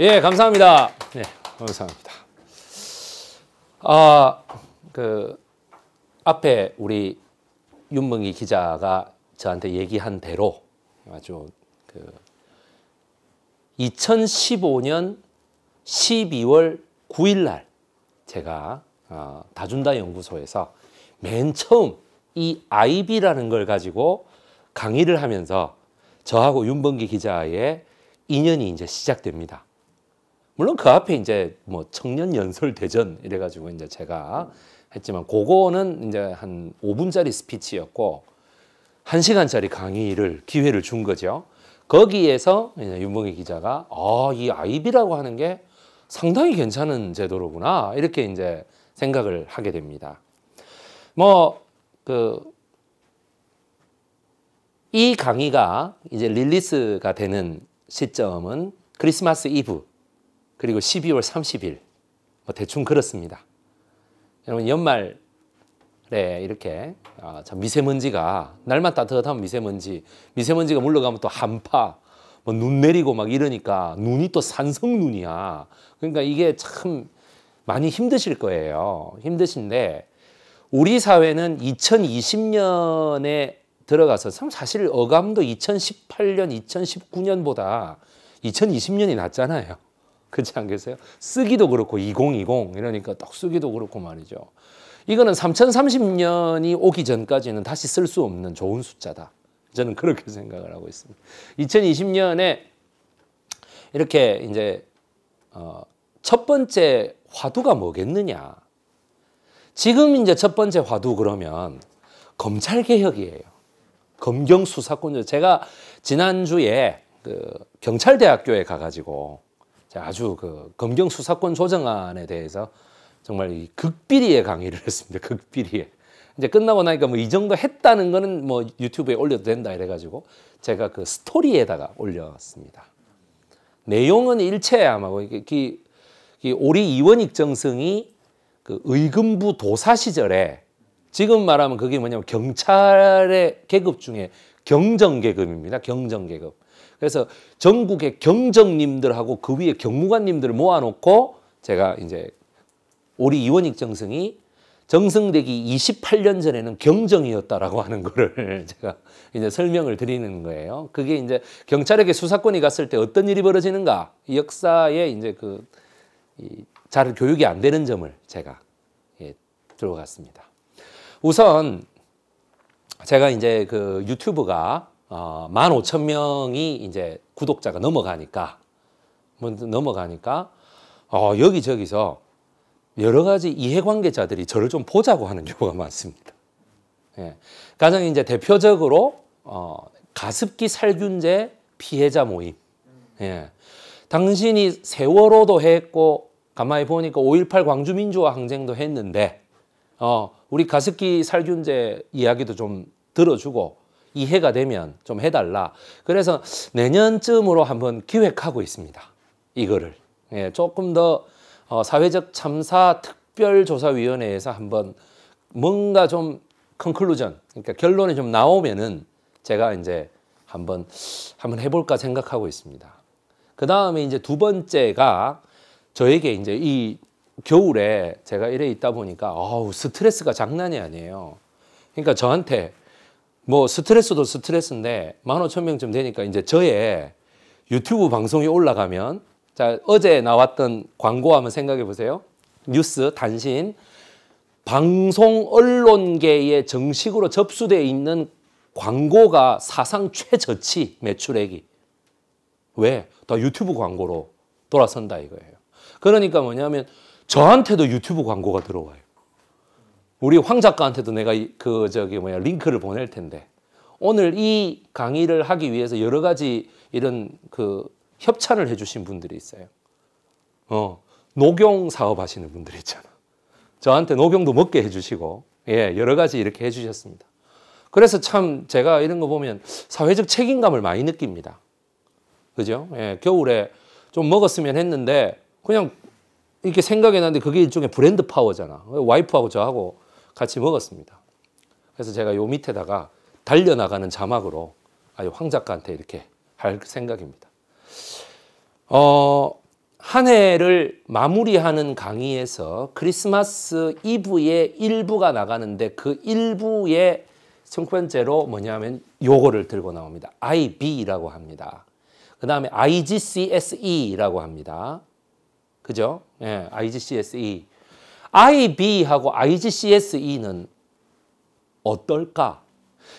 예, 감사합니다. 네, 감사합니다. 아, 그 앞에 우리 윤명희 기자가 저한테 얘기한 대로 아주 그 2015년 12월 9일 날 제가 어, 다준다 연구소에서 맨 처음 이 IB라는 걸 가지고 강의를 하면서 저하고 윤범기 기자의 인연이 이제 시작됩니다. 물론 그 앞에 이제 뭐 청년 연설 대전 이래가지고 이제 제가 했지만 그거는 이제 한 5분짜리 스피치였고 1시간짜리 강의를 기회를 준 거죠. 거기에서 윤봉희 기자가 아, 이 아이비라고 하는 게 상당히 괜찮은 제도로구나 이렇게 이제 생각을 하게 됩니다. 뭐 그 이 강의가 이제 릴리스가 되는 시점은 크리스마스 이브 그리고 12월 30일 뭐 대충 그렇습니다. 여러분 연말에 이렇게 아, 미세먼지가 날만 따뜻하면 미세먼지 미세먼지가 물러가면 또 한파 뭐눈 내리고 막 이러니까 눈이 또 산성 눈이야. 그러니까 이게 참 많이 힘드실 거예요. 힘드신데 우리 사회는 2020년에 들어가서 사실 어감도 2018년, 2019년보다 2020년이 낫잖아요. 그렇지 않겠어요? 쓰기도 그렇고 2020 이러니까 떡 쓰기도 그렇고 말이죠. 이거는 3030년이 오기 전까지는 다시 쓸 수 없는 좋은 숫자다. 저는 그렇게 생각을 하고 있습니다. 2020년에 이렇게 이제 어, 첫 번째 화두가 뭐겠느냐. 지금 이제 첫 번째 화두 그러면 검찰 개혁이에요. 검경 수사권 제가 지난주에 그 경찰대학교에 가가지고 아주 그 검경 수사권 조정안에 대해서 정말 이 극비리의 강의를 했습니다. 극비리에. 이제 끝나고 나니까 뭐 이 정도 했다는 거는 뭐 유튜브에 올려도 된다 이래가지고 제가 그 스토리에다가 올렸습니다. 내용은 일체야마고 아 뭐 이게 오리 이원익 정승이 그 의금부 도사 시절에 지금 말하면 그게 뭐냐면 경찰의 계급 중에 경정계급입니다. 경정계급. 그래서 전국의 경정님들하고 그 위에 경무관님들을 모아놓고 제가 이제 우리 이원익 정승이 정승되기 28년 전에는 경정이었다라고 하는 거를 제가 이제 설명을 드리는 거예요. 그게 이제 경찰에게 수사권이 갔을 때 어떤 일이 벌어지는가 역사에 이제 그잘 교육이 안 되는 점을 제가 예, 들어갔습니다. 우선 제가 이제 그 유튜브가 어, 15,000명이 이제 구독자가 넘어가니까 뭐 넘어가니까 어, 여기저기서 여러 가지 이해관계자들이 저를 좀 보자고 하는 경우가 많습니다. 예. 가장 이제 대표적으로 어, 가습기 살균제 피해자 모임. 예. 당신이 세월호도 했고 가만히 보니까 5.18 광주민주화 항쟁도 했는데 어, 우리 가습기 살균제 이야기도 좀 들어주고 이해가 되면 좀 해달라. 그래서 내년쯤으로 한번 기획하고 있습니다. 이거를. 예, 조금 더 어, 사회적 참사 특별조사위원회에서 한번 뭔가 좀 컨클루전, 그러니까 결론이 좀 나오면은 제가 이제 한번 한번 해볼까 생각하고 있습니다. 그 다음에 이제 두 번째가 저에게 이제 이 겨울에 제가 이래 있다 보니까 어우 스트레스가 장난이 아니에요. 그러니까 저한테 뭐 스트레스도 스트레스인데 1 5 0 0 0 명쯤 되니까 이제 저의 유튜브 방송이 올라가면 자 어제 나왔던 광고 한번 생각해 보세요. 뉴스 단신 방송 언론계에 정식으로 접수돼 있는 광고가 사상 최저치 매출액이 왜? 다 유튜브 광고로 돌아선다 이거예요. 그러니까 뭐냐면 저한테도 유튜브 광고가 들어와요. 우리 황 작가한테도 내가 그 저기 뭐야 링크를 보낼 텐데 오늘 이 강의를 하기 위해서 여러 가지 이런 그 협찬을 해주신 분들이 있어요. 어 녹용 사업 하시는 분들 있잖아. 저한테 녹용도 먹게 해주시고 예 여러 가지 이렇게 해주셨습니다. 그래서 참 제가 이런 거 보면 사회적 책임감을 많이 느낍니다. 그죠? 예, 겨울에 좀 먹었으면 했는데 그냥 이렇게 생각이 나는데 그게 일종의 브랜드 파워잖아. 와이프하고 저하고 같이 먹었습니다. 그래서 제가 요 밑에다가 달려나가는 자막으로 아주 황 작가한테 이렇게 할 생각입니다. 어, 한 해를 마무리하는 강의에서 크리스마스 이브의 일부가 나가는데 그 일부의 첫 번째로 뭐냐면 요거를 들고 나옵니다. IB라고 합니다. 그 다음에 IGCSE라고 합니다. 그죠? 예, IGCSE. IB하고 IGCSE는 어떨까?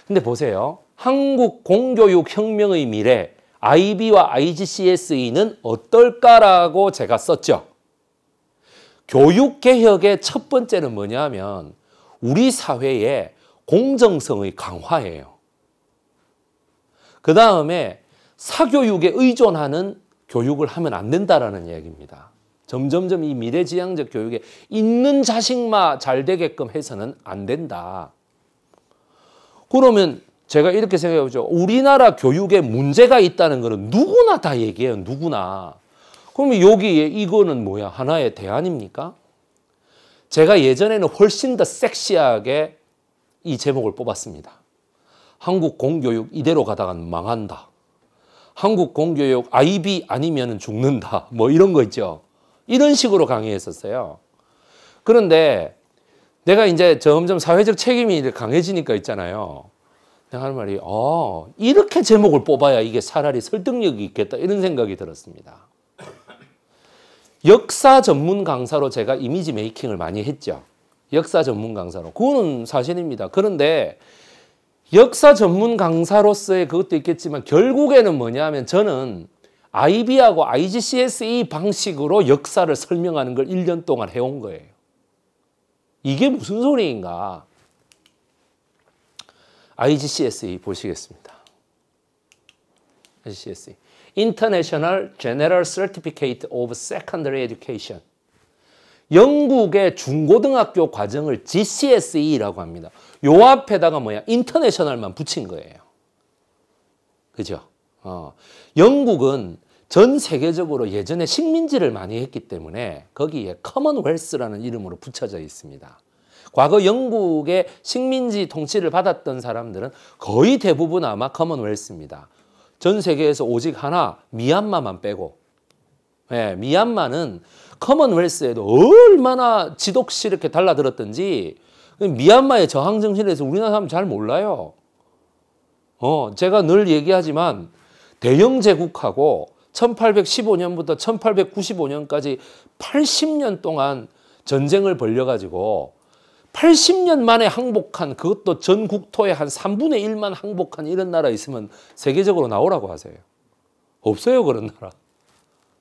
근데 보세요. 한국 공교육 혁명의 미래 IB와 IGCSE는 어떨까라고 제가 썼죠. 교육개혁의 첫 번째는 뭐냐면 우리 사회의 공정성의 강화예요. 그 다음에 사교육에 의존하는 교육을 하면 안 된다라는 얘기입니다. 점점점 이 미래지향적 교육에 있는 자식만 잘 되게끔 해서는 안 된다. 그러면 제가 이렇게 생각해 보죠. 우리나라 교육에 문제가 있다는 거는 누구나 다 얘기해요. 누구나. 그러면 여기에 이거는 뭐야? 하나의 대안입니까? 제가 예전에는 훨씬 더 섹시하게 이 제목을 뽑았습니다. 한국 공교육 이대로 가다간 망한다. 한국 공교육 아이비 아니면 죽는다. 뭐 이런 거 있죠. 이런 식으로 강의했었어요. 그런데 내가 이제 점점 사회적 책임이 강해지니까 있잖아요. 내가 하는 말이 어 이렇게 제목을 뽑아야 이게 차라리 설득력이 있겠다 이런 생각이 들었습니다. 역사 전문 강사로 제가 이미지 메이킹을 많이 했죠. 역사 전문 강사로. 그거는 사실입니다. 그런데 역사 전문 강사로서의 그것도 있겠지만 결국에는 뭐냐 하면 저는 IB하고 IGCSE 방식으로 역사를 설명하는 걸 1년 동안 해온 거예요. 이게 무슨 소리인가? IGCSE 보시겠습니다. IGCSE. International General Certificate of Secondary Education. 영국의 중고등학교 과정을 GCSE라고 합니다. 요 앞에다가 뭐야? 인터내셔널만 붙인 거예요. 그죠? 어, 영국은 전 세계적으로 예전에 식민지를 많이 했기 때문에 거기에 커먼웰스라는 이름으로 붙여져 있습니다. 과거 영국의 식민지 통치를 받았던 사람들은 거의 대부분 아마 커먼웰스입니다. 전 세계에서 오직 하나 미얀마만 빼고 예, 미얀마는 커먼웰스에도 얼마나 지독시 이렇게 달라들었던지 그 미얀마의 저항정신에서 대해 우리나라 사람 잘 몰라요. 어, 제가 늘 얘기하지만 대영 제국하고 1815년부터 1895년까지 80년 동안 전쟁을 벌려가지고 80년 만에 항복한 그것도 전 국토의 한 3분의 1만 항복한 이런 나라 있으면 세계적으로 나오라고 하세요. 없어요 그런 나라.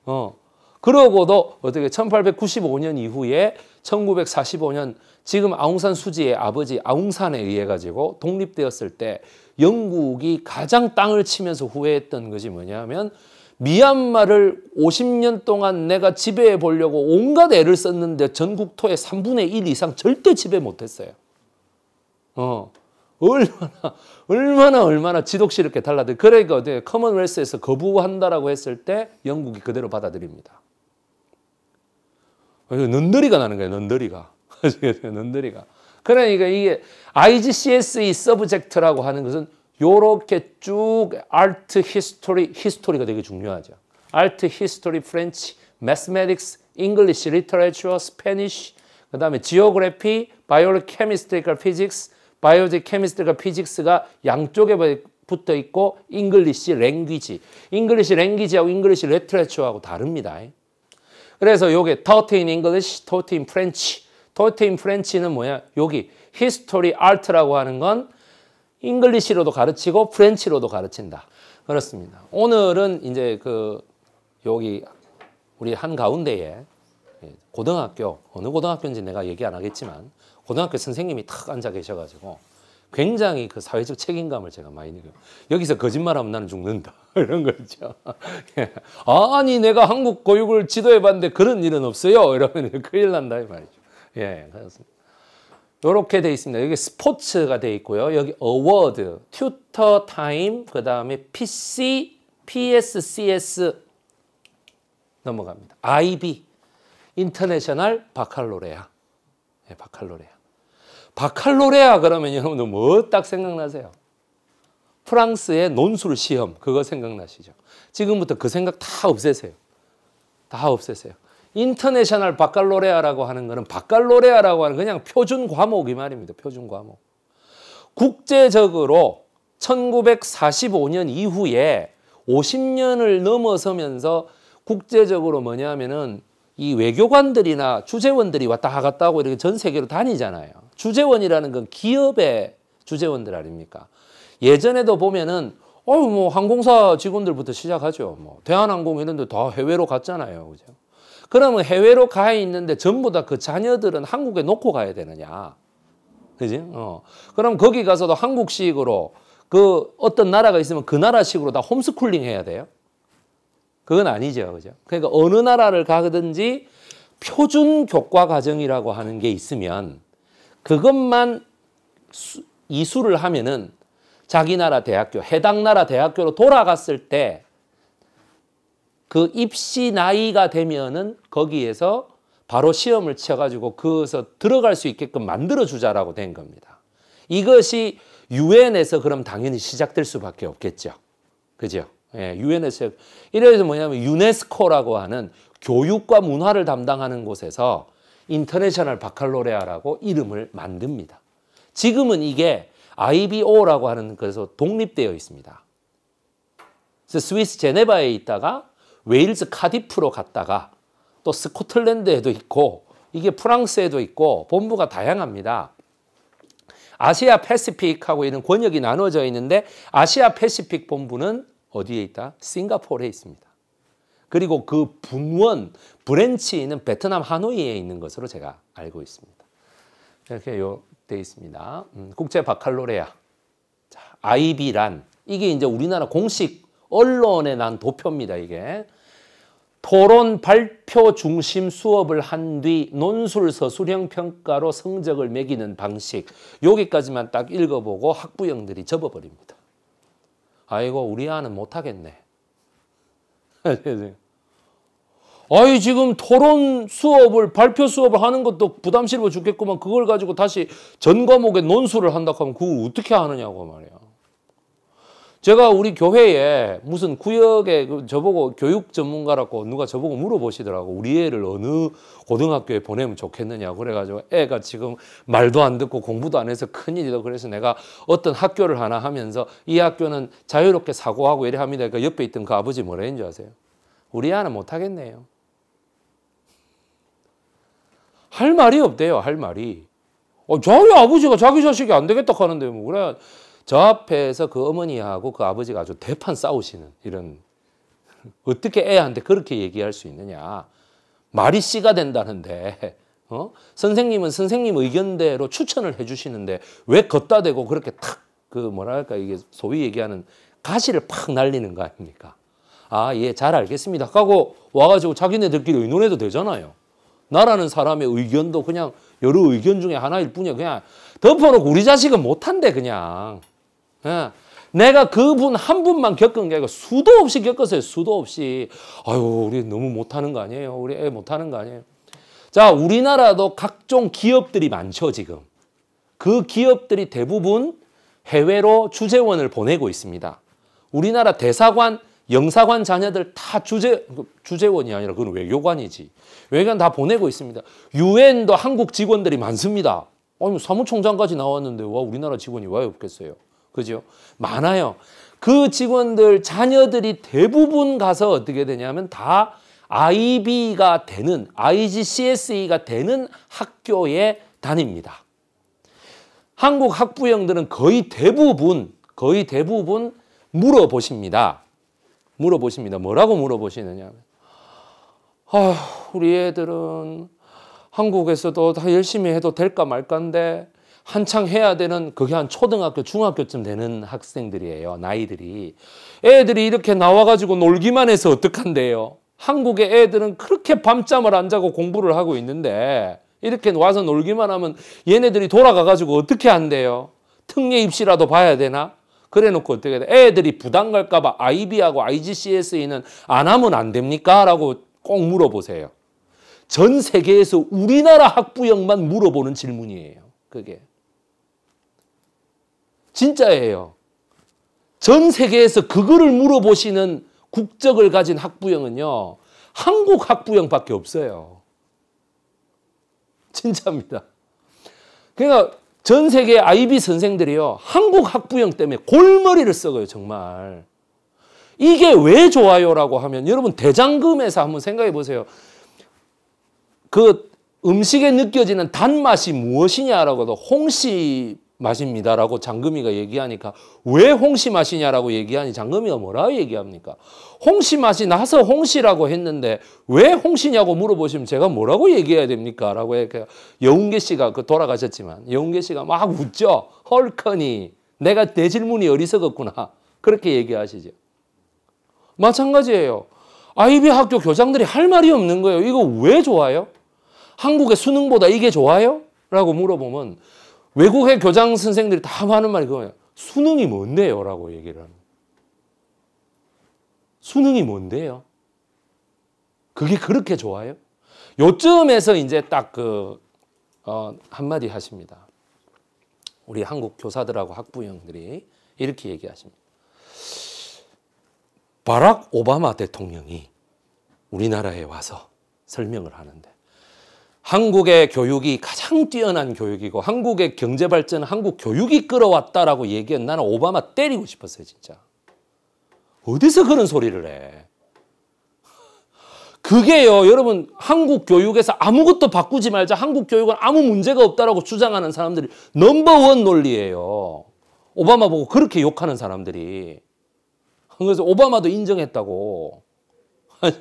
어. 그러고도 어떻게 1895년 이후에 1945년 지금 아웅산 수지의 아버지 아웅산에 의해 가지고 독립되었을 때 영국이 가장 땅을 치면서 후회했던 것이 뭐냐면 미얀마를 50년 동안 내가 지배해 보려고 온갖 애를 썼는데 전국토의 3분의 1 이상 절대 지배 못했어요. 어. 얼마나 얼마나 얼마나 지독스럽게 달라들. 그러니까 커먼웰스에서 거부한다라고 했을 때 영국이 그대로 받아들입니다. 넌더리가 나는 거예요. 넌더리가. 넌더리가. 그러니까 이게 IGCSE 서브젝트라고 하는 것은 요렇게 쭉 아트 히스토리 히스토리가 되게 중요하죠. 아트 히스토리 프렌치 mathematics, English, literature, Spanish, 그 다음에 geography, biochemistrical physics, biochemistrical physics가 양쪽에 붙어 있고 English, language, English language하고 English literature하고 다릅니다. 그래서 요게 taught in English, taught in French, 포에트인 프렌치는 뭐야? 여기 히스토리 아트라고 하는 건 잉글리시로도 가르치고 프렌치로도 가르친다. 그렇습니다. 오늘은 이제 그 여기 우리 한 가운데에 예, 고등학교 어느 고등학교인지 내가 얘기 안 하겠지만 고등학교 선생님이 탁 앉아 계셔가지고 굉장히 그 사회적 책임감을 제가 많이 느껴요. 여기서 거짓말하면 나는 죽는다 이런 거죠. 예. 아니 내가 한국 교육을 지도해봤는데 그런 일은 없어요 이러면 큰일 난다 이 말이죠. 예, 그렇습니다. 이렇게 돼 있습니다. 여기 스포츠가 돼 있고요. 여기 어워드, 튜터 타임, 그 다음에 PC, PSCS 넘어갑니다. IB, 인터내셔널 바칼로레아. 예, 바칼로레아. 바칼로레아 그러면 여러분들 뭐 딱 생각나세요? 프랑스의 논술 시험 그거 생각나시죠? 지금부터 그 생각 다 없애세요. 다 없애세요. 인터내셔널 바칼로레아라고 하는 거는 바칼로레아라고 하는 그냥 표준 과목이 말입니다. 표준 과목. 국제적으로 1945년 이후에 50년을 넘어서면서 국제적으로 뭐냐 면은이 외교관들이나 주재원들이 왔다 갔다 하고 이렇게 전 세계로 다니잖아요. 주재원이라는 건 기업의 주재원들 아닙니까? 예전에도 보면은 어뭐 항공사 직원들부터 시작하죠. 뭐 대한항공 이런 데다 해외로 갔잖아요. 그죠? 그러면 해외로 가 있는데 전부 다 그 자녀들은 한국에 놓고 가야 되느냐. 그지? 어. 그럼 거기 가서도 한국식으로 그 어떤 나라가 있으면 그 나라식으로 다 홈스쿨링 해야 돼요? 그건 아니죠. 그죠? 그러니까 어느 나라를 가든지 표준 교과 과정이라고 하는 게 있으면 그것만 이수를 하면은 자기 나라 대학교, 해당 나라 대학교로 돌아갔을 때그 입시 나이가 되면은 거기에서 바로 시험을 쳐가지고 그것서 들어갈 수 있게끔 만들어주자라고 된 겁니다. 이것이 유엔에서 그럼 당연히 시작될 수밖에 없겠죠. 그죠? 예, 유엔에서 이래서 뭐냐면 유네스코라고 하는 교육과 문화를 담당하는 곳에서 인터내셔널 바칼로레아라고 이름을 만듭니다. 지금은 이게 IBO라고 하는 그래서 독립되어 있습니다. 그래서 스위스 제네바에 있다가 웨일즈 카디프로 갔다가 또 스코틀랜드에도 있고 이게 프랑스에도 있고 본부가 다양합니다. 아시아 패시픽하고 있는 권역이 나눠져 있는데 아시아 패시픽 본부는 어디에 있다? 싱가포르에 있습니다. 그리고 그 분원 브랜치는 베트남 하노이에 있는 것으로 제가 알고 있습니다. 이렇게 요돼 있습니다. 음, 국제 바칼로레아, 자, IB란 이게 이제 우리나라 공식 언론에 난 도표입니다. 이게 토론 발표 중심 수업을 한 뒤 논술서 수령 평가로 성적을 매기는 방식 여기까지만 딱 읽어보고 학부형들이 접어버립니다. 아이고 우리 아는 못하겠네. 아이 지금 토론 수업을 발표 수업을 하는 것도 부담스러워 죽겠구만 그걸 가지고 다시 전 과목에 논술을 한다고 하면 그거 어떻게 하느냐고 말이야. 제가 우리 교회에 무슨 구역에 저보고 교육 전문가라고 누가 저보고 물어보시더라고. 우리 애를 어느 고등학교에 보내면 좋겠느냐. 그래가지고 애가 지금 말도 안 듣고 공부도 안 해서 큰일이다. 그래서 내가 어떤 학교를 하나 하면서 이 학교는 자유롭게 사고하고 이래 합니다. 그러니까 옆에 있던 그 아버지 뭐라 했는지 아세요? 우리 아는 못하겠네요. 할 말이 없대요. 할 말이. 어, 자기 아버지가 자기 자식이 안 되겠다 하는데 뭐 그래. 저 앞에서 그 어머니하고 그 아버지가 아주 대판 싸우시는 이런 어떻게 애한테 그렇게 얘기할 수 있느냐. 말이 씨가 된다는데 어? 선생님은 선생님 의견대로 추천을 해주시는데 왜 걷다 대고 그렇게 탁 그 뭐랄까 이게 소위 얘기하는 가시를 팍 날리는 거 아닙니까? 아예잘 알겠습니다 하고 와가지고 자기네들끼리 의논해도 되잖아요. 나라는 사람의 의견도 그냥 여러 의견 중에 하나일 뿐이야 그냥 덮어놓고 우리 자식은 못한대 그냥 예. 내가 그분 한 분만 겪은 게 아니고 수도 없이 겪었어요. 수도 없이. 아유, 우리 너무 못하는 거 아니에요? 우리 애 못하는 거 아니에요? 자, 우리나라도 각종 기업들이 많죠, 지금. 그 기업들이 대부분 해외로 주재원을 보내고 있습니다. 우리나라 대사관, 영사관 자녀들 다 주재, 주재원이 아니라 그건 외교관이지. 외교관 다 보내고 있습니다. 유엔도 한국 직원들이 많습니다. 아니, 사무총장까지 나왔는데, 와, 우리나라 직원이 왜 없겠어요? 그죠? 많아요. 그 직원들 자녀들이 대부분 가서 어떻게 되냐면 다 IB가 되는 IGCSE가 되는 학교에 다닙니다. 한국 학부형들은 거의 대부분 거의 대부분 물어보십니다. 물어보십니다. 뭐라고 물어보시느냐? 아, 우리 애들은 한국에서도 다 열심히 해도 될까 말까인데 한창 해야 되는 그게 한 초등학교, 중학교쯤 되는 학생들이에요. 나이들이. 애들이 이렇게 나와가지고 놀기만 해서 어떡한데요? 한국의 애들은 그렇게 밤잠을 안 자고 공부를 하고 있는데 이렇게 와서 놀기만 하면 얘네들이 돌아가가지고 어떻게 한대요? 특례 입시라도 봐야 되나? 그래 놓고 어떻게 돼? 애들이 부담 갈까봐 IB하고 IGCSE는 안 하면 안 됩니까? 라고 꼭 물어보세요. 전 세계에서 우리나라 학부형만 물어보는 질문이에요. 그게. 진짜예요. 전 세계에서 그거를 물어보시는 국적을 가진 학부형은요. 한국 학부형밖에 없어요. 진짜입니다. 그러니까 전 세계 IB 선생들이요. 한국 학부형 때문에 골머리를 썩어요. 정말. 이게 왜 좋아요라고 하면 여러분 대장금에서 한번 생각해 보세요. 그 음식에 느껴지는 단맛이 무엇이냐라고 도 홍씨 마십니다라고 장금이가 얘기하니까 왜 홍시 맛이냐라고 얘기하니 장금이가 뭐라고 얘기합니까? 홍시 맛이 나서 홍시라고 했는데 왜 홍시냐고 물어보시면 제가 뭐라고 얘기해야 됩니까? 라고 해서 여운계 씨가 그 돌아가셨지만 여운계 씨가 막 웃죠. 헐커니 내가 내 질문이 어리석었구나. 그렇게 얘기하시죠. 마찬가지예요. 아이비 학교 교장들이 할 말이 없는 거예요. 이거 왜 좋아요? 한국의 수능보다 이게 좋아요? 라고 물어보면 외국의 교장 선생들이 다 하는 말이 그거예요. 수능이 뭔데요? 라고 얘기를 하는 수능이 뭔데요? 그게 그렇게 좋아요? 요쯤에서 이제 딱그 어, 한마디 하십니다. 우리 한국 교사들하고 학부형들이 이렇게 얘기하십니다. 바락 오바마 대통령이 우리나라에 와서 설명을 하는데 한국의 교육이 가장 뛰어난 교육이고 한국의 경제 발전은 한국 교육이 끌어왔다라고 얘기한 나는 오바마 때리고 싶었어요, 진짜. 어디서 그런 소리를 해? 그게요, 여러분, 한국 교육에서 아무것도 바꾸지 말자. 한국 교육은 아무 문제가 없다라고 주장하는 사람들이 넘버원 논리예요. 오바마 보고 그렇게 욕하는 사람들이. 그래서 오바마도 인정했다고.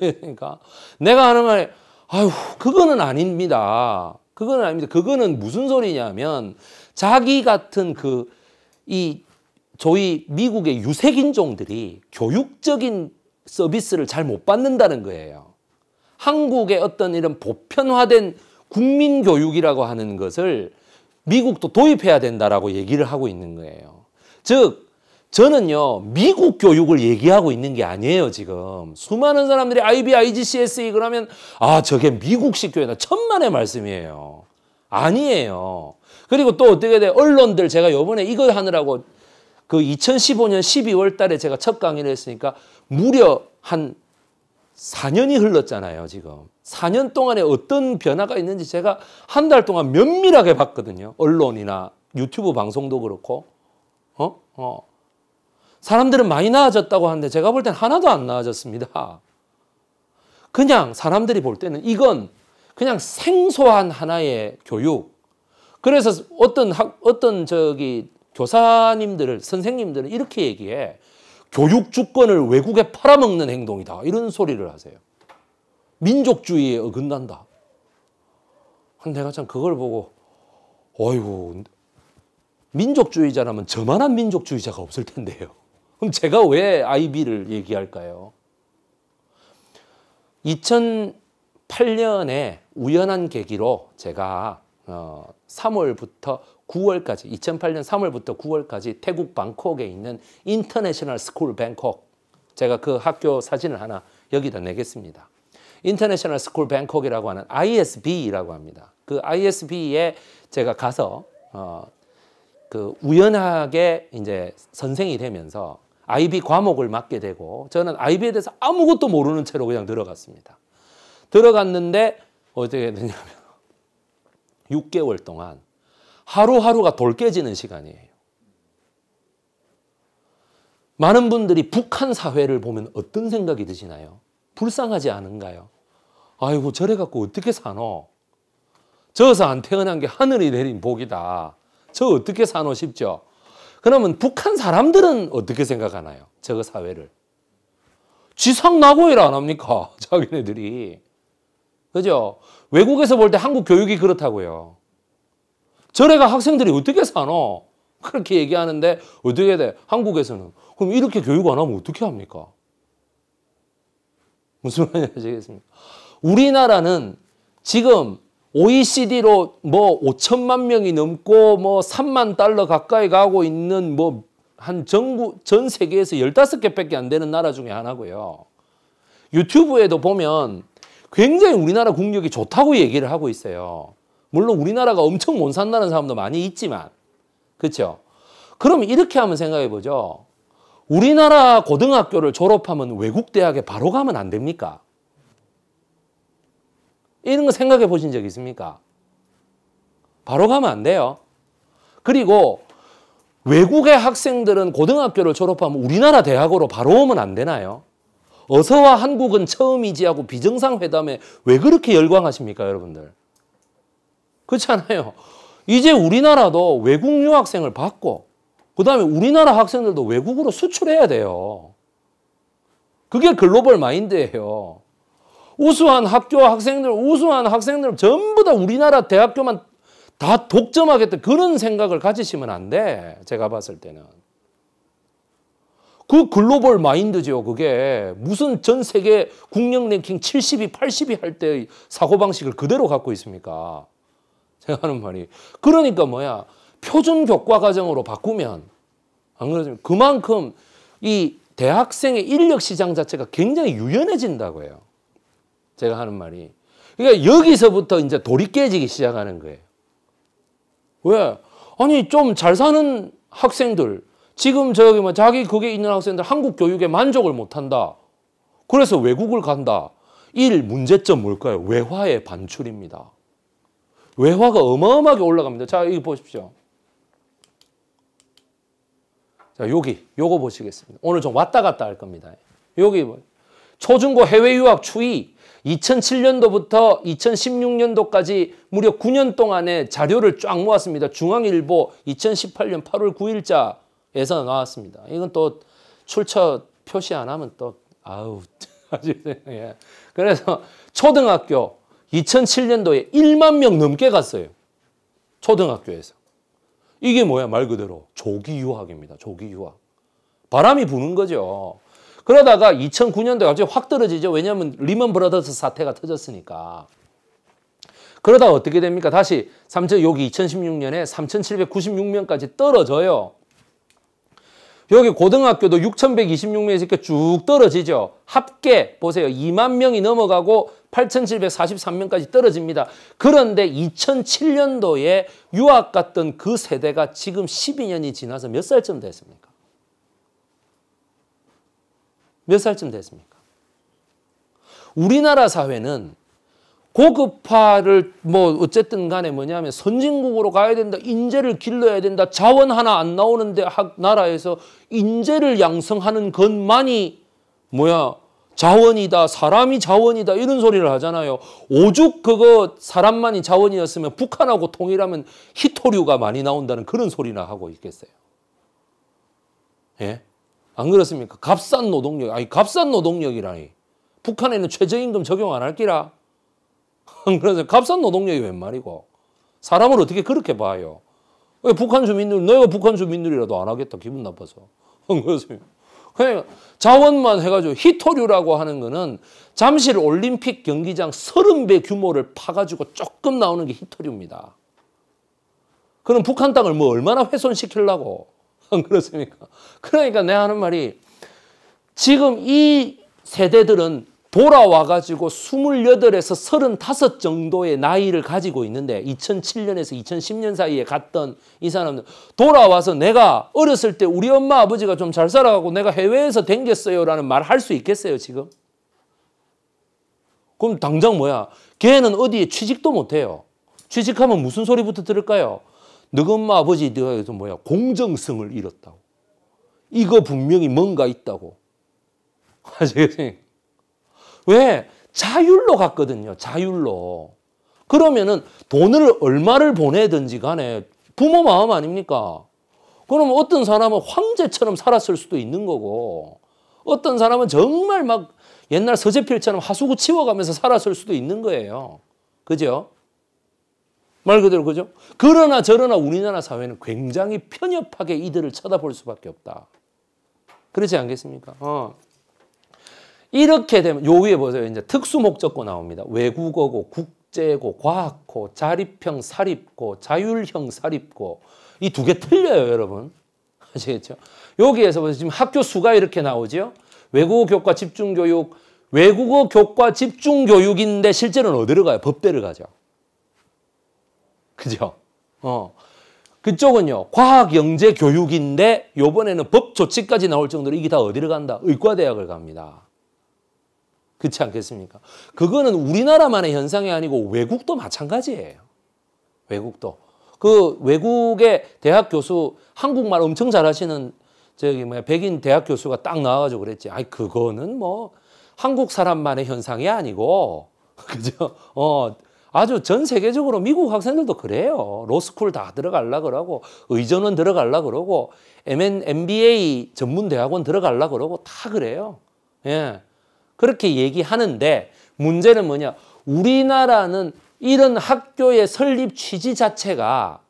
그러니까 내가 하는 말에 아휴 그거는 아닙니다. 그거는 아닙니다. 그거는 무슨 소리냐면 자기 같은 그 이 저희 미국의 유색인종들이 교육적인 서비스를 잘 못 받는다는 거예요. 한국의 어떤 이런 보편화된 국민 교육이라고 하는 것을 미국도 도입해야 된다라고 얘기를 하고 있는 거예요. 즉 저는요, 미국 교육을 얘기하고 있는 게 아니에요, 지금. 수많은 사람들이 IB, IGCSE 그러면, 아, 저게 미국식 교회다. 천만의 말씀이에요. 아니에요. 그리고 또 어떻게 돼? 언론들 제가 요번에 이거 하느라고 그 2015년 12월 달에 제가 첫 강의를 했으니까 무려 한 4년이 흘렀잖아요, 지금. 4년 동안에 어떤 변화가 있는지 제가 한 달 동안 면밀하게 봤거든요. 언론이나 유튜브 방송도 그렇고. 어? 어. 사람들은 많이 나아졌다고 하는데 제가 볼 땐 하나도 안 나아졌습니다. 그냥 사람들이 볼 때는 이건 그냥 생소한 하나의 교육. 그래서 어떤 학, 어떤 저기 교사님들을 선생님들은 이렇게 얘기해. 교육 주권을 외국에 팔아먹는 행동이다. 이런 소리를 하세요. 민족주의에 어긋난다. 내가 참 그걸 보고 어이구 민족주의자라면 저만한 민족주의자가 없을 텐데요. 그럼 제가 왜아이비를 얘기할까요? 2008년에 우연한 계기로 제가 3월부터 어, 9월까지 2008년 3월부터 9월까지 태국 방콕에 있는 인터내셔널 스쿨 뱅콕 제가 그 학교 사진을 하나 여기다 내겠습니다. 인터내셔널 스쿨 뱅콕이라고 하는 ISB라고 합니다. 그 ISB에 제가 가서 어, 그 우연하게 이제 선생이 되면서 IB 과목을 맡게 되고 저는 IB에 대해서 아무것도 모르는 채로 그냥 들어갔습니다. 들어갔는데 어떻게 되냐면 6개월 동안 하루하루가 돌 깨지는 시간이에요. 많은 분들이 북한 사회를 보면 어떤 생각이 드시나요? 불쌍하지 않은가요? 아이고 저래 갖고 어떻게 사노? 저서 안 태어난 게 하늘이 내린 복이다. 저 어떻게 사노 싶죠? 그러면 북한 사람들은 어떻게 생각하나요? 저거 사회를. 지상낙오일 안 합니까? 자기네들이. 그죠? 외국에서 볼 때 한국 교육이 그렇다고요. 저래가 학생들이 어떻게 사노? 그렇게 얘기하는데 어떻게 돼? 한국에서는. 그럼 이렇게 교육 안 하면 어떻게 합니까? 무슨 말인지 아시겠습니까? 우리나라는 지금 OECD로 뭐 5천만 명이 넘고 뭐 3만 달러 가까이 가고 있는 뭐 한 전국 전 세계에서 15개밖에 안 되는 나라 중에 하나고요. 유튜브에도 보면 굉장히 우리나라 국력이 좋다고 얘기를 하고 있어요. 물론 우리나라가 엄청 못 산다는 사람도 많이 있지만 그렇죠? 그럼 이렇게 한번 생각해 보죠. 우리나라 고등학교를 졸업하면 외국 대학에 바로 가면 안 됩니까? 이런 거 생각해 보신 적 있습니까? 바로 가면 안 돼요. 그리고 외국의 학생들은 고등학교를 졸업하면 우리나라 대학으로 바로 오면 안 되나요? 어서와 한국은 처음이지 하고 비정상회담에 왜 그렇게 열광하십니까, 여러분들? 그렇잖아요. 이제 우리나라도 외국 유학생을 받고 그 다음에 우리나라 학생들도 외국으로 수출해야 돼요. 그게 글로벌 마인드예요. 우수한 학교 학생들, 우수한 학생들 전부 다 우리나라 대학교만 다 독점하겠다. 그런 생각을 가지시면 안 돼. 제가 봤을 때는. 그 글로벌 마인드죠. 그게 무슨 전 세계 국력 랭킹 70위, 80위 할때의 사고방식을 그대로 갖고 있습니까? 제가 하는 말이. 그러니까 뭐야. 표준 교과 과정으로 바꾸면 안 그러죠. 그만큼 이 대학생의 인력 시장 자체가 굉장히 유연해진다고 해요. 제가 하는 말이. 그러니까 여기서부터 이제 돌이 깨지기 시작하는 거예요. 왜? 아니, 좀 잘 사는 학생들, 지금 저기 뭐 자기 그게 있는 학생들 한국 교육에 만족을 못 한다. 그래서 외국을 간다. 1. 문제점 뭘까요? 외화의 반출입니다. 외화가 어마어마하게 올라갑니다. 자, 여기 보십시오. 자, 여기 요거 보시겠습니다. 오늘 좀 왔다 갔다 할 겁니다. 여기 뭐 초중고 해외 유학 추이 2007년도부터 2016년도까지 무려 9년 동안의 자료를 쫙 모았습니다. 중앙일보 2018년 8월 9일자에서 나왔습니다. 이건 또 출처 표시 안 하면 또 아우 아주 예. 그래서 초등학교 2007년도에 1만 명 넘게 갔어요. 초등학교에서. 이게 뭐야 말 그대로 조기 유학입니다. 조기 유학. 바람이 부는 거죠. 그러다가 2009년도에 갑자기 확 떨어지죠. 왜냐하면 리먼 브라더스 사태가 터졌으니까. 그러다 어떻게 됩니까? 다시 3천 여기 2016년에 3,796명까지 떨어져요. 여기 고등학교도 6,126명에서 이렇게 쭉 떨어지죠. 합계 보세요. 2만 명이 넘어가고 8,743명까지 떨어집니다. 그런데 2007년도에 유학 갔던 그 세대가 지금 12년이 지나서 몇 살쯤 됐습니까? 몇 살쯤 됐습니까? 우리나라 사회는 고급화를 뭐 어쨌든 간에 뭐냐면 선진국으로 가야 된다. 인재를 길러야 된다. 자원 하나 안 나오는데 나라에서 인재를 양성하는 것만이 뭐야 자원이다. 사람이 자원이다. 이런 소리를 하잖아요. 오죽 그거 사람만이 자원이었으면 북한하고 통일하면 히토류가 많이 나온다는 그런 소리나 하고 있겠어요. 예? 안 그렇습니까? 값싼 노동력, 아니 값싼 노동력이라니. 북한에는 최저임금 적용 안 할기라. 안 그러세요? 값싼 노동력이 웬 말이고. 사람을 어떻게 그렇게 봐요? 왜 북한 주민들, 내가 북한 주민들이라도 안 하겠다. 기분 나빠서. 안 그러세요? 그냥 자원만 해가지고 히토류라고 하는 거는 잠실 올림픽 경기장 30배 규모를 파가지고 조금 나오는 게 히토류입니다. 그럼 북한 땅을 뭐 얼마나 훼손시키려고. 안 그렇습니까? 그러니까 내 하는 말이 지금 이 세대들은 돌아와가지고 28에서 35 정도의 나이를 가지고 있는데 2007년에서 2010년 사이에 갔던 이 사람들 돌아와서 내가 어렸을 때 우리 엄마 아버지가 좀 잘 살아가고 내가 해외에서 댕겼어요 라는 말 할 수 있겠어요 지금? 그럼 당장 뭐야 걔는 어디에 취직도 못해요 취직하면 무슨 소리부터 들을까요? 너희 엄마 아버지 너희가 뭐야 공정성을 잃었다고. 이거 분명히 뭔가 있다고. 아시겠어요? 왜? 자율로 갔거든요. 자율로. 그러면은 돈을 얼마를 보내든지 간에 부모 마음 아닙니까? 그럼 어떤 사람은 황제처럼 살았을 수도 있는 거고 어떤 사람은 정말 막 옛날 서재필처럼 하수구 치워가면서 살았을 수도 있는 거예요. 그죠? 말 그대로 그죠? 그러나 저러나 우리나라 사회는 굉장히 편협하게 이들을 쳐다볼 수밖에 없다. 그렇지 않겠습니까? 어. 이렇게 되면 요 위에 보세요. 이제 특수 목적고 나옵니다. 외국어고 국제고 과학고 자립형 사립고 자율형 사립고 이 두 개 틀려요, 여러분. 아시겠죠? 여기에서 보세요. 지금 학교 수가 이렇게 나오죠. 외국어 교과 집중 교육, 외국어 교과 집중 교육인데 실제로는 어디로 가요? 법대를 가죠. 그죠? 어. 그쪽은요. 과학 영재 교육인데 요번에는 법 조치까지 나올 정도로 이게 다 어디를 간다? 의과대학을 갑니다. 그렇지 않겠습니까? 그거는 우리나라만의 현상이 아니고 외국도 마찬가지예요. 외국도. 그 외국의 대학 교수 한국말 엄청 잘하시는 저기 뭐 백인 대학 교수가 딱 나와가지고 그랬지. 아니 그거는 뭐 한국 사람만의 현상이 아니고 그죠? 어 아주 전 세계적으로 미국 학생들도 그래요. 로스쿨 다 들어갈라 그러고 의전원 들어갈라 그러고 MN, MBA 전문 대학원 들어갈라 그러고 다 그래요. 예. 그렇게 얘기하는데 문제는 뭐냐? 우리나라는 이런 학교의 설립 취지 자체가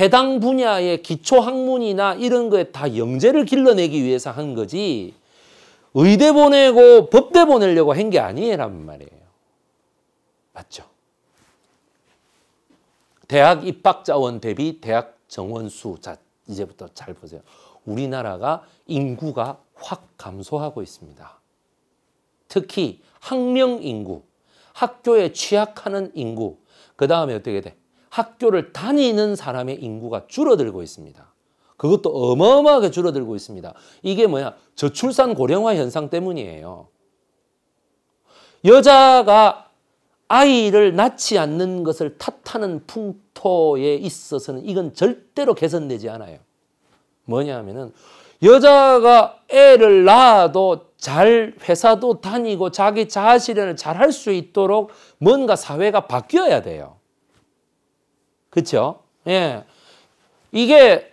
해당 분야의 기초 학문이나 이런 거에 다 영재를 길러내기 위해서 한 거지 의대 보내고 법대 보내려고 한 게 아니란 말이에요. 맞죠? 대학 입학 자원 대비 대학 정원 수. 자, 이제부터 잘 보세요. 우리나라가 인구가 확 감소하고 있습니다. 특히 학령 인구, 학교에 취약하는 인구, 그 다음에 어떻게 돼? 학교를 다니는 사람의 인구가 줄어들고 있습니다. 그것도 어마어마하게 줄어들고 있습니다. 이게 뭐야? 저출산 고령화 현상 때문이에요. 여자가 아이를 낳지 않는 것을 탓하는 풍토에 있어서는 이건 절대로 개선되지 않아요. 뭐냐 하면은 여자가 애를 낳아도 잘 회사도 다니고 자기 자아실현을 잘 할 수 있도록 뭔가 사회가 바뀌어야 돼요. 그렇죠? 예. 이게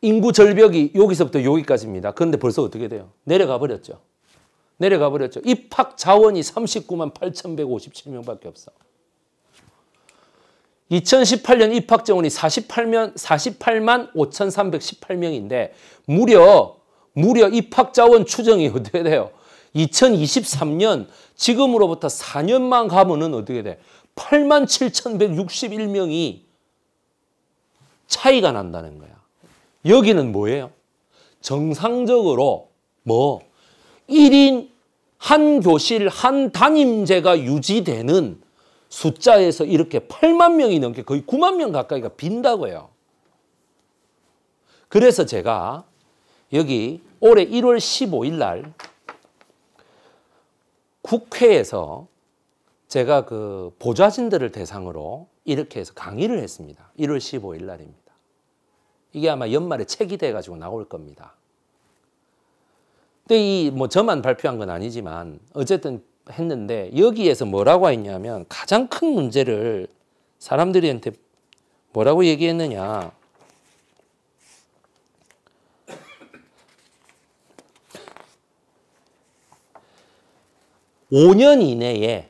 인구 절벽이 여기서부터 여기까지입니다. 그런데 벌써 어떻게 돼요? 내려가 버렸죠. 내려가 버렸죠. 입학 자원이 39만 8,157명밖에 없어. 2018년 입학 자원이 48만, 48만 5,318명인데 무려 무려 입학 자원 추정이 어떻게 돼요? 2023년 지금으로부터 4년만 가면은 어떻게 돼? 8만 7,161명이 차이가 난다는 거야. 여기는 뭐예요? 정상적으로 뭐 1인 한 교실 한 담임제가 유지되는 숫자에서 이렇게 8만 명이 넘게 거의 9만 명 가까이가 빈다고요. 그래서 제가 여기 올해 1월 15일 날 국회에서 제가 그 보좌진들을 대상으로 이렇게 해서 강의를 했습니다. 1월 15일 날입니다. 이게 아마 연말에 책이 돼가지고 나올 겁니다. 근데 이뭐 저만 발표한 건 아니지만 어쨌든 했는데 여기에서 뭐라고 했냐면 가장 큰 문제를 사람들한테 이 뭐라고 얘기했느냐. (5년) 이내에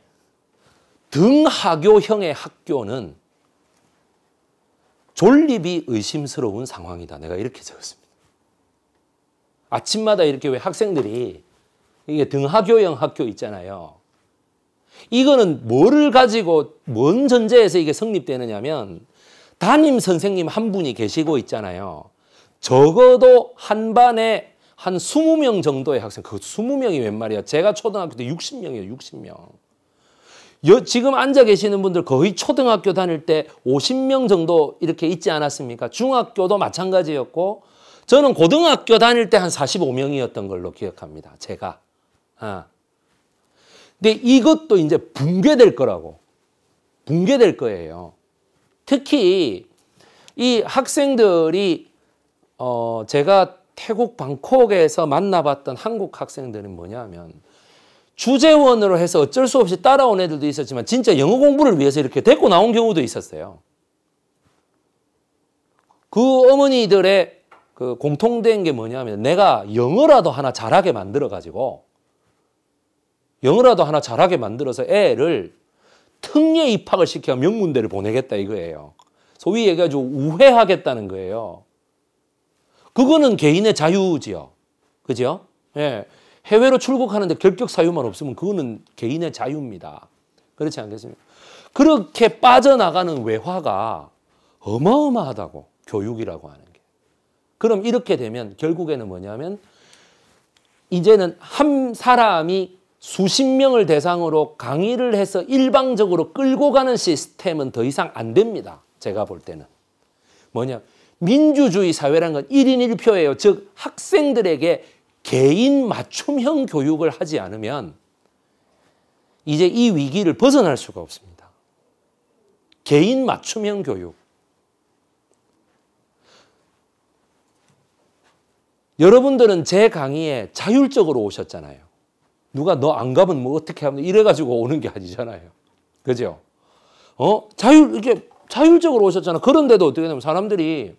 등하교형의 학교는 졸립이 의심스러운 상황이다. 내가 이렇게 적었습니다. 아침마다 이렇게 왜 학생들이 이게 등하교형 학교 있잖아요. 이거는 뭐를 가지고 뭔 전제에서 이게 성립되느냐면 담임 선생님 한 분이 계시고 있잖아요. 적어도 한 반에 한 20명 정도의 학생, 그 20명이 웬 말이야. 제가 초등학교 때 60명이에요, 60명. 여, 지금 앉아 계시는 분들 거의 초등학교 다닐 때 50명 정도 이렇게 있지 않았습니까? 중학교도 마찬가지였고 저는 고등학교 다닐 때 한 45명이었던 걸로 기억합니다. 제가. 아. 근데 이것도 이제 붕괴될 거라고. 붕괴될 거예요. 특히 이 학생들이 어 제가 태국 방콕에서 만나봤던 한국 학생들은 뭐냐면 주재원으로 해서 어쩔 수 없이 따라온 애들도 있었지만 진짜 영어 공부를 위해서 이렇게 데리고 나온 경우도 있었어요. 그 어머니들의 그 공통된 게 뭐냐면 내가 영어라도 하나 잘하게 만들어 가지고 영어라도 하나 잘하게 만들어서 애를 특례 입학을 시켜 명문대를 보내겠다 이거예요. 소위 얘기해가지고 우회하겠다는 거예요. 그거는 개인의 자유지요. 그죠? 예. 해외로 출국하는데 결격 사유만 없으면 그거는 개인의 자유입니다. 그렇지 않겠습니까? 그렇게 빠져나가는 외화가 어마어마하다고 교육이라고 하는 게. 그럼 이렇게 되면 결국에는 뭐냐면 이제는 한 사람이 수십 명을 대상으로 강의를 해서 일방적으로 끌고 가는 시스템은 더 이상 안 됩니다. 제가 볼 때는. 뭐냐. 민주주의 사회라건 1인 1표예요. 즉 학생들에게 개인 맞춤형 교육을 하지 않으면 이제 이 위기를 벗어날 수가 없습니다. 개인 맞춤형 교육. 여러분들은 제 강의에 자율적으로 오셨잖아요. 누가 너 안 가면 뭐 어떻게 하면 이래가지고 오는 게 아니잖아요. 그죠? 어? 자율, 이게 자율적으로 오셨잖아. 그런데도 어떻게 되면 사람들이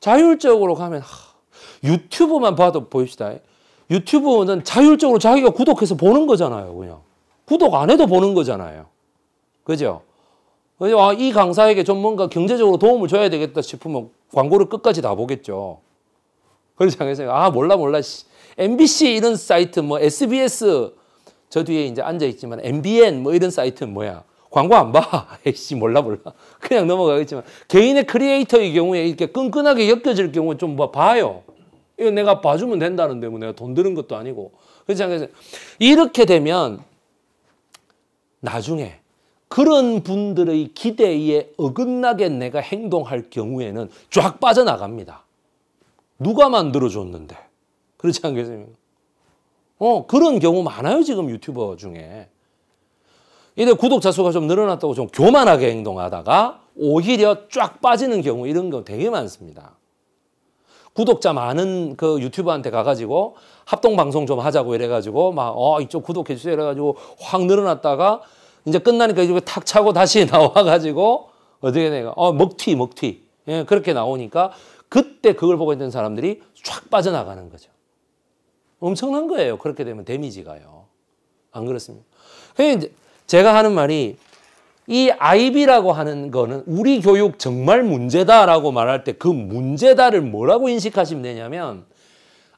자율적으로 가면 하, 유튜브만 봐도 보입시다. 유튜브는 자율적으로 자기가 구독해서 보는 거잖아요. 그냥. 구독 안 해도 보는 거잖아요. 그죠? 아, 이 강사에게 좀 뭔가 경제적으로 도움을 줘야 되겠다 싶으면 광고를 끝까지 다 보겠죠. 그러지 않아 몰라 몰라 씨. MBC 이런 사이트 뭐 SBS 저 뒤에 이제 앉아 있지만 MBN 뭐 이런 사이트는 뭐야? 광고 안 봐. 씨 몰라 몰라. 그냥 넘어가겠지만 개인의 크리에이터의 경우에 이렇게 끈끈하게 엮여질 경우 좀 뭐 봐요. 이거 내가 봐주면 된다는데 뭐 내가 돈 드는 것도 아니고 그렇지 않겠어 이렇게 되면 나중에 그런 분들의 기대에 어긋나게 내가 행동할 경우에는 쫙 빠져나갑니다. 누가 만들어줬는데? 그렇지 않겠습니까? 어, 그런 경우 많아요, 지금 유튜버 중에. 이제 구독자 수가 좀 늘어났다고 좀 교만하게 행동하다가 오히려 쫙 빠지는 경우 이런 거 되게 많습니다. 구독자 많은 그 유튜버한테 가가지고 합동 방송 좀 하자고 이래가지고 막어 이쪽 구독해 주세요 이래가지고 확 늘어났다가 이제 끝나니까 이제 탁 차고 다시 나와가지고 어떻게 내가 어 먹튀 먹튀 예, 그렇게 나오니까 그때 그걸 보고 있는 사람들이 쫙 빠져나가는 거죠. 엄청난 거예요. 그렇게 되면 데미지가요. 안 그렇습니까? 그래서 제가 하는 말이 이 IB라고 하는 거는 우리 교육 정말 문제다라고 말할 때 그 문제다를 뭐라고 인식하시면 되냐면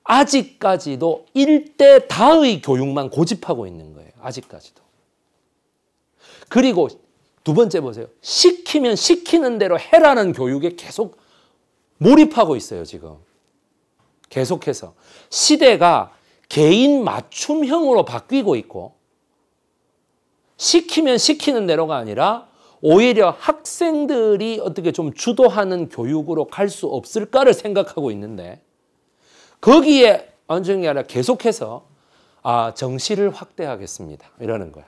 아직까지도 일대 다의 교육만 고집하고 있는 거예요. 아직까지도. 그리고 두 번째 보세요. 시키면 시키는 대로 해라는 교육에 계속 몰입하고 있어요, 지금. 계속해서. 시대가 개인 맞춤형으로 바뀌고 있고, 시키면 시키는 대로가 아니라 오히려 학생들이 어떻게 좀 주도하는 교육으로 갈 수 없을까를 생각하고 있는데, 거기에 안중이 아니라 계속해서 아, 정시를 확대하겠습니다. 이러는 거야.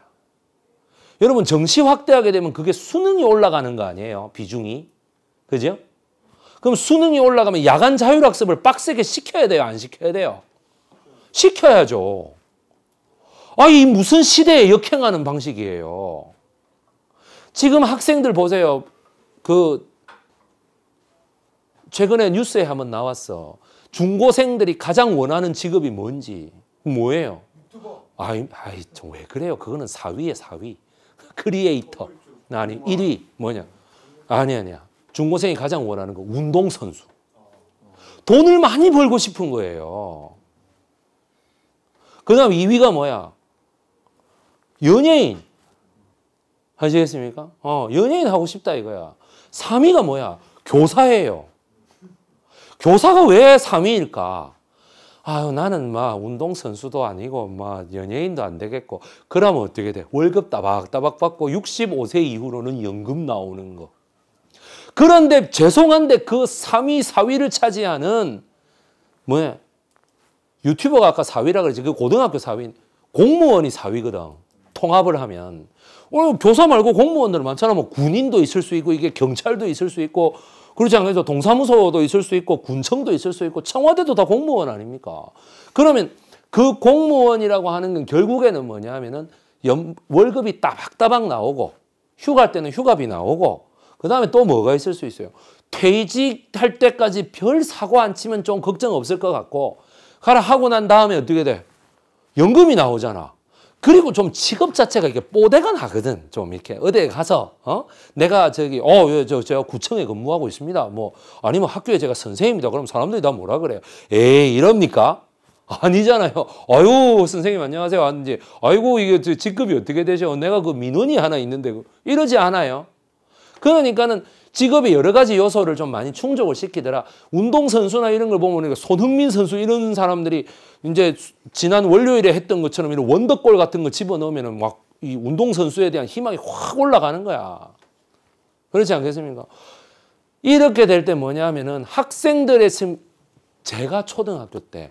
여러분, 정시 확대하게 되면 그게 수능이 올라가는 거 아니에요? 비중이. 그죠? 그럼 수능이 올라가면 야간 자율학습을 빡세게 시켜야 돼요? 안 시켜야 돼요? 시켜야죠. 아, 이 무슨 시대에 역행하는 방식이에요. 지금 학생들 보세요. 그, 최근에 뉴스에 한번 나왔어. 중고생들이 가장 원하는 직업이 뭔지. 뭐예요? 유튜버. 아이, 아이, 왜 그래요? 그거는 4위에 4위. 크리에이터. 아니, 1위. 뭐냐? 아니, 아니야. 중고생이 가장 원하는 거 운동선수. 돈을 많이 벌고 싶은 거예요. 그 다음 2위가 뭐야? 연예인. 아시겠습니까? 어, 연예인 하고 싶다 이거야. 3위가 뭐야? 교사예요. 교사가 왜 3위일까? 아유, 나는 막 운동선수도 아니고, 막 연예인도 안 되겠고. 그러면 어떻게 돼? 월급 따박따박 받고 65세 이후로는 연금 나오는 거. 그런데 죄송한데 그 3위, 4위를 차지하는 뭐야? 유튜버가 아까 4위라 그랬지. 그 고등학교 4위. 공무원이 4위거든. 통합을 하면. 오늘 교사 말고 공무원들 많잖아. 뭐 군인도 있을 수 있고 이게 경찰도 있을 수 있고 그렇지 않아도 동사무소도 있을 수 있고 군청도 있을 수 있고 청와대도 다 공무원 아닙니까? 그러면 그 공무원이라고 하는 건 결국에는 뭐냐 하면은 연, 월급이 따박따박 나오고 휴가 때는 휴가비 나오고 그 다음에 또 뭐가 있을 수 있어요. 퇴직할 때까지 별 사고 안 치면 좀 걱정 없을 것 같고 가라 하고 난 다음에 어떻게 돼? 연금이 나오잖아. 그리고 좀 직업 자체가 이렇게 뽀대가 나거든. 좀 이렇게 어디에 가서 어 내가 저기 어저 예, 제가 구청에 근무하고 있습니다. 뭐 아니면 학교에 제가 선생입니다. 그럼 사람들이 다 뭐라 그래요? 에이 이럽니까? 아니잖아요. 아유 선생님 안녕하세요. 왔는지 아이고 이게 직급이 어떻게 되죠? 내가 그 민원이 하나 있는데 그, 이러지 않아요. 그러니까는 직업의 여러 가지 요소를 좀 많이 충족을 시키더라. 운동선수나 이런 걸 보면 손흥민 선수 이런 사람들이 이제 지난 월요일에 했던 것처럼 이런 원더골 같은 거 집어넣으면 막 이 운동선수에 대한 희망이 확 올라가는 거야. 그렇지 않겠습니까? 이렇게 될 때 뭐냐면은 학생들의 지 제가 초등학교 때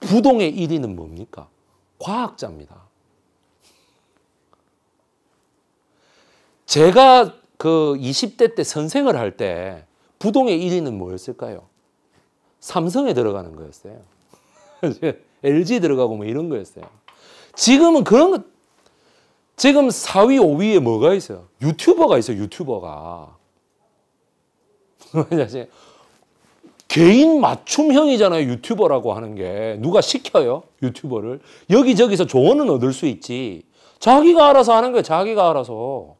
부동의 1위는 뭡니까? 과학자입니다. 제가 그 20대 때 선생을 할 때 부동의 1위는 뭐였을까요? 삼성에 들어가는 거였어요. LG 들어가고 뭐 이런 거였어요. 지금은 그런 것 지금 4위, 5위에 뭐가 있어요? 유튜버가 있어요, 유튜버가. 개인 맞춤형이잖아요, 유튜버라고 하는 게. 누가 시켜요, 유튜버를? 여기저기서 조언은 얻을 수 있지. 자기가 알아서 하는 거예요, 자기가 알아서.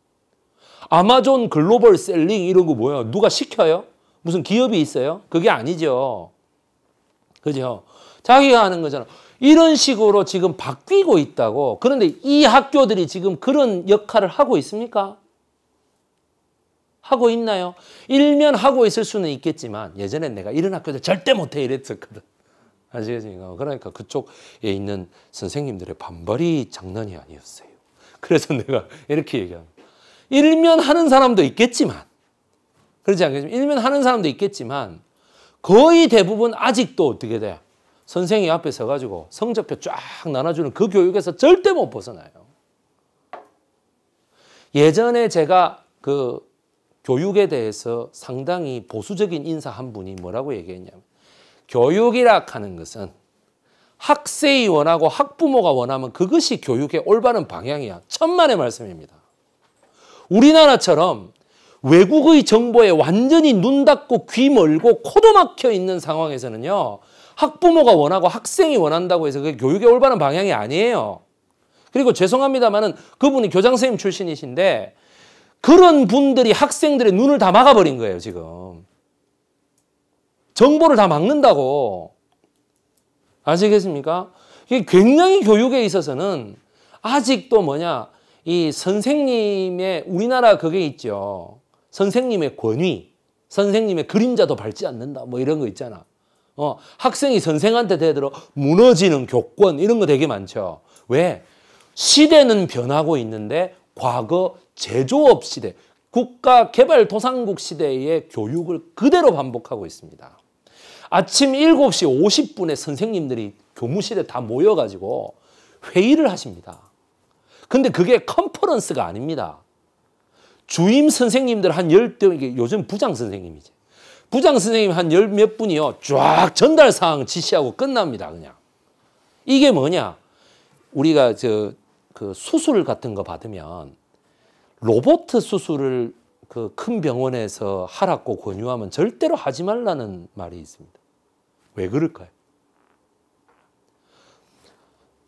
아마존 글로벌 셀링 이런 거 뭐야? 누가 시켜요? 무슨 기업이 있어요? 그게 아니죠. 그죠? 자기가 하는 거잖아. 이런 식으로 지금 바뀌고 있다고. 그런데 이 학교들이 지금 그런 역할을 하고 있습니까? 하고 있나요? 일면 하고 있을 수는 있겠지만 예전에 내가 이런 학교들 절대 못해 이랬었거든. 아시겠습니까? 그러니까 그쪽에 있는 선생님들의 반발이 장난이 아니었어요. 그래서 내가 이렇게 얘기합니다. 일면하는 사람도 있겠지만 그러지 않겠지만 일면하는 사람도 있겠지만 거의 대부분 아직도 어떻게 돼요? 선생이 앞에 서가지고 성적표 쫙 나눠주는 그 교육에서 절대 못 벗어나요. 예전에 제가 그 교육에 대해서 상당히 보수적인 인사 한 분이 뭐라고 얘기했냐면 교육이라 하는 것은 학생이 원하고 학부모가 원하면 그것이 교육의 올바른 방향이야. 천만의 말씀입니다. 우리나라처럼 외국의 정보에 완전히 눈 닫고 귀 멀고 코도 막혀 있는 상황에서는요. 학부모가 원하고 학생이 원한다고 해서 그게 교육에 올바른 방향이 아니에요. 그리고 죄송합니다만은 그분이 교장 선생님 출신이신데 그런 분들이 학생들의 눈을 다 막아버린 거예요, 지금. 정보를 다 막는다고. 아시겠습니까? 이게 굉장히 교육에 있어서는 아직도 뭐냐, 이 선생님의 우리나라 그게 있죠. 선생님의 권위, 선생님의 그림자도 밟지 않는다. 뭐 이런 거 있잖아. 어, 학생이 선생한테 대들어 무너지는 교권 이런 거 되게 많죠. 왜? 시대는 변하고 있는데 과거 제조업 시대, 국가 개발 도상국 시대의 교육을 그대로 반복하고 있습니다. 아침 7시 50분에 선생님들이 교무실에 다 모여가지고 회의를 하십니다. 근데 그게 컨퍼런스가 아닙니다. 주임 선생님들 한 10대, 요즘 부장 선생님이지. 부장 선생님 한 열 몇 분이요. 쫙 전달 사항 지시하고 끝납니다. 그냥. 이게 뭐냐? 우리가 저 그 수술 같은 거 받으면 로봇 수술을 그 큰 병원에서 하라고 권유하면 절대로 하지 말라는 말이 있습니다. 왜 그럴까요?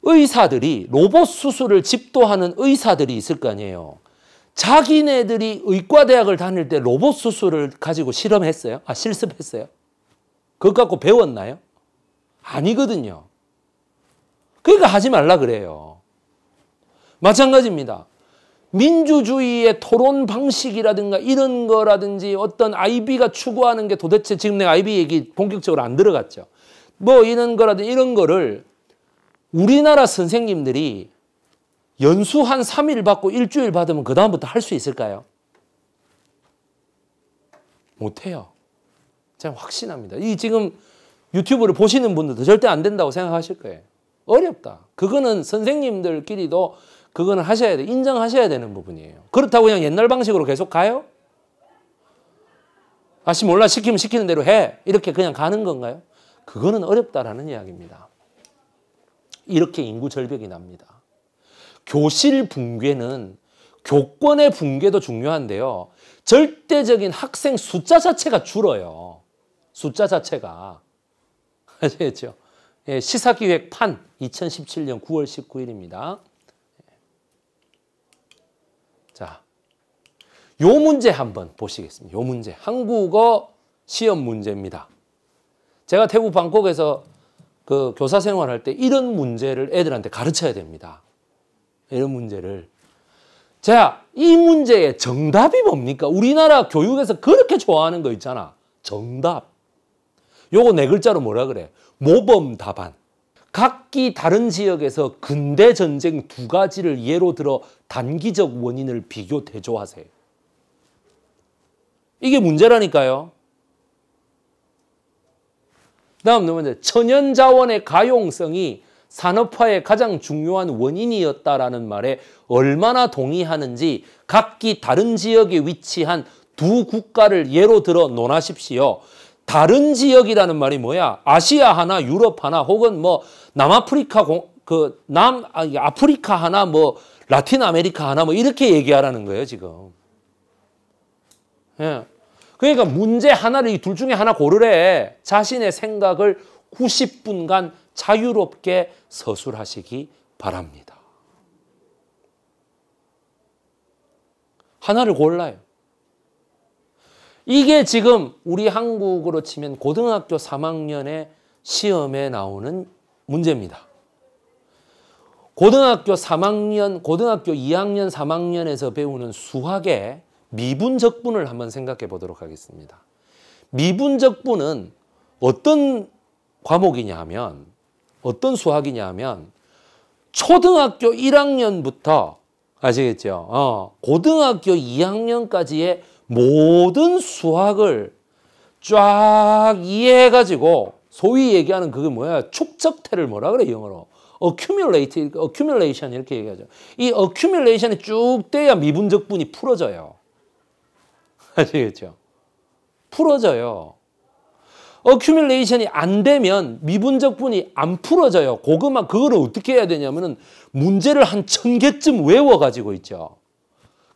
의사들이 로봇 수술을 집도하는 의사들이 있을 거 아니에요. 자기네들이 의과대학을 다닐 때 로봇 수술을 가지고 실험했어요? 아, 실습했어요? 그것 갖고 배웠나요? 아니거든요. 그러니까 하지 말라 그래요. 마찬가지입니다. 민주주의의 토론 방식이라든가 이런 거라든지 어떤 아이비가 추구하는 게 도대체 지금 내가 아이비 얘기 본격적으로 안 들어갔죠. 뭐 이런 거라든지 이런 거를 우리나라 선생님들이 연수 한 3일 받고 일주일 받으면 그 다음부터 할 수 있을까요? 못해요. 제가 확신합니다. 이 지금 유튜브를 보시는 분들도 절대 안 된다고 생각하실 거예요. 어렵다. 그거는 선생님들끼리도 그거는 하셔야 돼. 인정하셔야 되는 부분이에요. 그렇다고 그냥 옛날 방식으로 계속 가요? 아씨 몰라 시키면 시키는 대로 해. 이렇게 그냥 가는 건가요? 그거는 어렵다라는 이야기입니다. 이렇게 인구 절벽이 납니다. 교실 붕괴는 교권의 붕괴도 중요한데요. 절대적인 학생 숫자 자체가 줄어요. 숫자 자체가. 아시겠죠? 예, 시사기획 판 2017년 9월 19일입니다. 자, 요 문제 한번 보시겠습니다. 요 문제. 한국어 시험 문제입니다. 제가 태국 방콕에서 그 교사 생활할 때 이런 문제를 애들한테 가르쳐야 됩니다. 이런 문제를. 자, 이 문제의 정답이 뭡니까? 우리나라 교육에서 그렇게 좋아하는 거 있잖아. 정답. 요거 네 글자로 뭐라 그래? 모범 답안. 각기 다른 지역에서 근대 전쟁 두 가지를 예로 들어 단기적 원인을 비교 대조하세요. 이게 문제라니까요. 그 다음 문제 천연자원의 가용성이 산업화의 가장 중요한 원인이었다라는 말에 얼마나 동의하는지 각기 다른 지역에 위치한 두 국가를 예로 들어 논하십시오. 다른 지역이라는 말이 뭐야? 아시아 하나, 유럽 하나, 혹은 뭐 남아프리카 공, 그 남, 아, 아프리카 하나, 뭐 라틴 아메리카 하나, 뭐 이렇게 얘기하라는 거예요, 지금. 예. 그러니까 문제 하나를 이 둘 중에 하나 고르래. 자신의 생각을 90분간 자유롭게 서술하시기 바랍니다. 하나를 골라요. 이게 지금 우리 한국으로 치면 고등학교 3학년의 시험에 나오는 문제입니다. 고등학교 3학년, 고등학교 2학년, 3학년에서 배우는 수학의 미분적분을 한번 생각해 보도록 하겠습니다. 미분적분은 어떤 과목이냐 하면 어떤 수학이냐 하면 초등학교 1학년부터 아시겠죠? 어, 고등학교 2학년까지의 모든 수학을 쫙 이해해가지고 소위 얘기하는 그게 뭐야? 축적태를 뭐라 그래 영어로? accumulate, accumulation 이렇게 얘기하죠. 이 accumulation이 쭉 돼야 미분적분이 풀어져요. 아시겠죠? 풀어져요. 어큐뮬레이션이 안 되면 미분적 분이 안 풀어져요. 고구마 그거 어떻게 해야 되냐면은 문제를 한 천 개쯤 외워 가지고 있죠.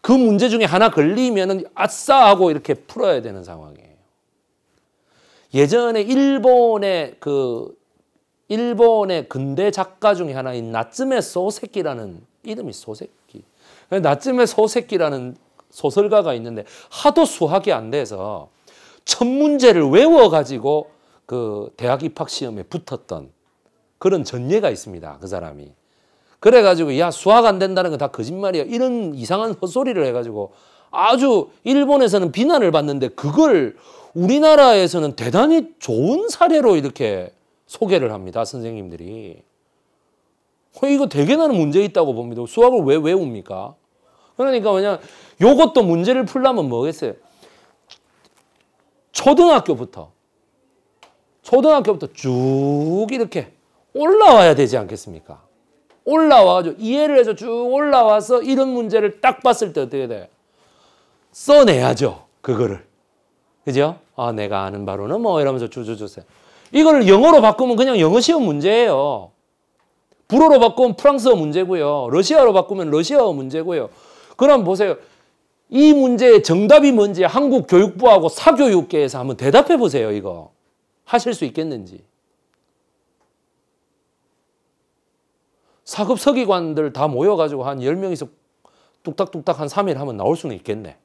그 문제 중에 하나 걸리면은 아싸 하고 이렇게 풀어야 되는 상황이에요. 예전에 일본의 그 일본의 근대 작가 중에 하나인 나츠메 소세키라는 이름이 소세키. 나츠메 소세키라는 소설가가 있는데 하도 수학이 안 돼서 첫 문제를 외워가지고 그 대학 입학 시험에 붙었던 그런 전례가 있습니다. 그 사람이. 그래가지고 야 수학 안 된다는 건다 거짓말이야. 이런 이상한 헛소리를 해가지고 아주 일본에서는 비난을 받는데 그걸 우리나라에서는 대단히 좋은 사례로 이렇게 소개를 합니다. 선생님들이. 어, 이거 대게 나는 문제 있다고 봅니다. 수학을 왜 외웁니까? 그러니까 뭐냐 요것도 문제를 풀려면 뭐겠어요? 초등학교부터 초등학교부터 쭉 이렇게 올라와야 되지 않겠습니까? 올라와가지고 이해를 해서 쭉 올라와서 이런 문제를 딱 봤을 때 어떻게 돼? 써내야죠. 그거를. 그죠? 아 내가 아는 바로는 뭐 이러면서 주주주세요. 이걸 영어로 바꾸면 그냥 영어 시험 문제예요. 불어로 바꾸면 프랑스어 문제고요. 러시아로 바꾸면 러시아어 문제고요. 그럼 보세요. 이 문제의 정답이 뭔지 한국교육부하고 사교육계에서 한번 대답해 보세요. 이거 하실 수 있겠는지. 사급 서기관들 다 모여가지고 한 10명이서 뚝딱뚝딱 한 3일 하면 나올 수는 있겠네.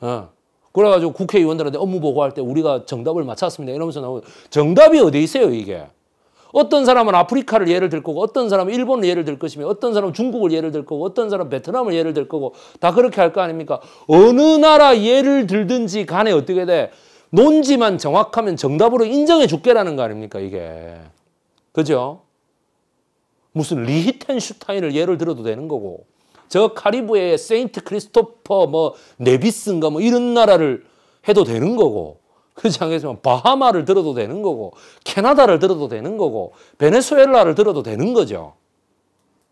어. 그래가지고 국회의원들한테 업무 보고할 때 우리가 정답을 맞췄습니다. 이러면서 나오면 정답이 어디 있어요, 이게? 어떤 사람은 아프리카를 예를 들 거고 어떤 사람은 일본을 예를 들 것이며 어떤 사람은 중국을 예를 들 거고 어떤 사람은 베트남을 예를 들 거고 다 그렇게 할 거 아닙니까? 어느 나라 예를 들든지 간에 어떻게 돼? 논지만 정확하면 정답으로 인정해 줄게라는 거 아닙니까 이게. 그죠? 무슨 리히텐슈타인을 예를 들어도 되는 거고 저 카리브의 세인트 크리스토퍼 뭐 네비스인가 뭐 이런 나라를 해도 되는 거고 그렇지 않겠지만 바하마를 들어도 되는 거고 캐나다를 들어도 되는 거고 베네수엘라를 들어도 되는 거죠.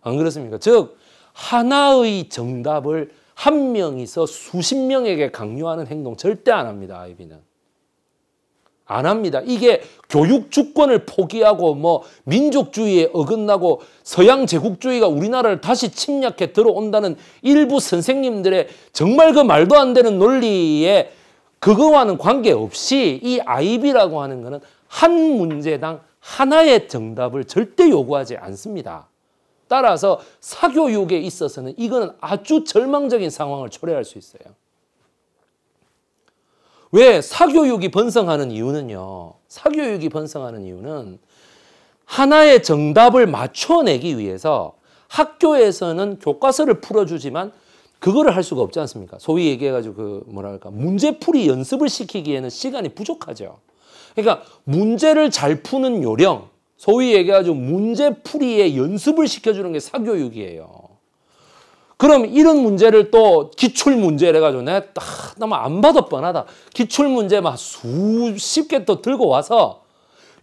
안 그렇습니까? 즉 하나의 정답을 한 명이서 수십 명에게 강요하는 행동 절대 안 합니다. 아이비는. 안 합니다. 이게 교육 주권을 포기하고 뭐 민족주의에 어긋나고 서양 제국주의가 우리나라를 다시 침략해 들어온다는 일부 선생님들의 정말 그 말도 안 되는 논리에 그거와는 관계없이 이 IB라고 하는 것은 한 문제당 하나의 정답을 절대 요구하지 않습니다. 따라서 사교육에 있어서는 이거는 아주 절망적인 상황을 초래할 수 있어요. 왜 사교육이 번성하는 이유는요. 사교육이 번성하는 이유는 하나의 정답을 맞춰내기 위해서 학교에서는 교과서를 풀어주지만 그거를 할 수가 없지 않습니까? 소위 얘기해가지고 그 뭐랄까 문제풀이 연습을 시키기에는 시간이 부족하죠. 그러니까 문제를 잘 푸는 요령, 소위 얘기해가지고 문제풀이에 연습을 시켜주는 게 사교육이에요. 그럼 이런 문제를 또 기출 문제래가지고 내가 나안 받아 뻔하다. 기출 문제 막 수십 개 또 들고 와서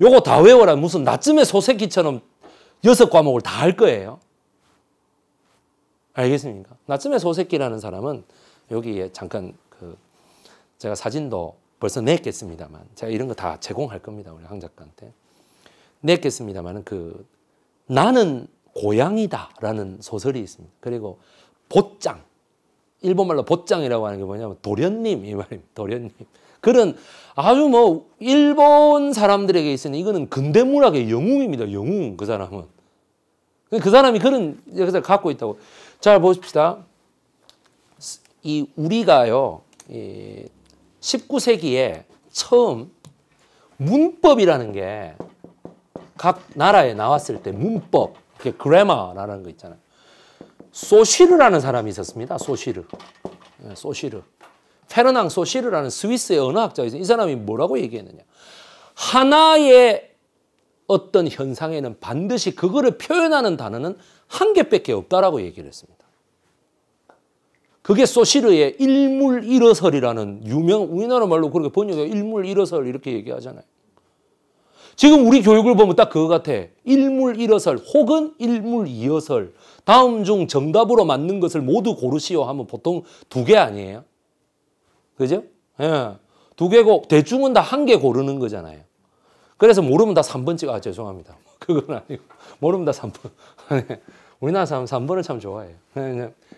요거 다 외워라 무슨 나쯤에 소세기처럼 여섯 과목을 다 할 거예요. 알겠습니까? 나쯤에 소새끼라는 사람은 여기에 잠깐 그 제가 사진도 벌써 냈겠습니다만 제가 이런 거 다 제공할 겁니다. 우리 황 작가한테. 냈겠습니다만 그 나는 고양이다라는 소설이 있습니다. 그리고 보짱. 일본말로 보짱이라고 하는 게 뭐냐면 도련님 이 말입니다. 도련님. 그런 아주 뭐 일본 사람들에게 있어서 이거는 근대문학의 영웅입니다. 영웅 그 사람은. 그 사람이 그런 역사를 갖고 있다고. 잘 보십시다. 이 우리가요. 19세기에 처음 문법이라는 게 각 나라에 나왔을 때 문법, 그게 그래마라는 거 있잖아요. 소시르라는 사람이 있었습니다. 소시르. 예, 소시르. 페르낭 소시르라는 스위스의 언어학자가 있어요. 이 사람이 뭐라고 얘기했느냐. 하나의 어떤 현상에는 반드시 그거를 표현하는 단어는 한 개밖에 없다라고 얘기를 했습니다. 그게 소시르의 일물일어설이라는 유명 우리나라 말로 그렇게 번역해 일물일어설 이렇게 얘기하잖아요. 지금 우리 교육을 보면 딱 그거 같아. 일물일어설 혹은 일물이어설 다음 중 정답으로 맞는 것을 모두 고르시오 하면 보통 두 개 아니에요? 그죠? 예. 두 개고 대충은 다 한 개 고르는 거잖아요. 그래서 모르면 다 3번 찍어 아 죄송합니다. 그건 아니고 모르면 다 3번. 우리나라 사람 3번을 참 좋아해요.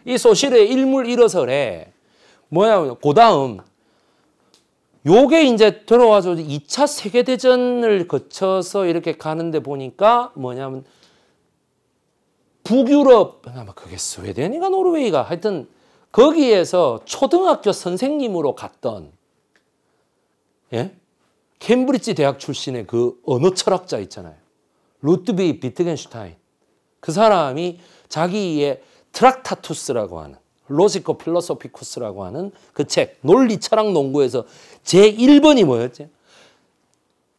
이 소실의 일물 일어설에 뭐야 그 다음 요게 이제 들어와서 2차 세계대전을 거쳐서 이렇게 가는데 보니까 뭐냐면 북유럽 아마 그게 스웨덴이가 노르웨이가 하여튼 거기에서 초등학교 선생님으로 갔던 예? 캠브리지 대학 출신의 그 언어 철학자 있잖아요. 루트비 비트겐슈타인. 그 사람이 자기의 트락타투스라고 하는 로지코 필로소피쿠스라고 하는 그 책 논리 철학 농구에서 제1번이 뭐였지?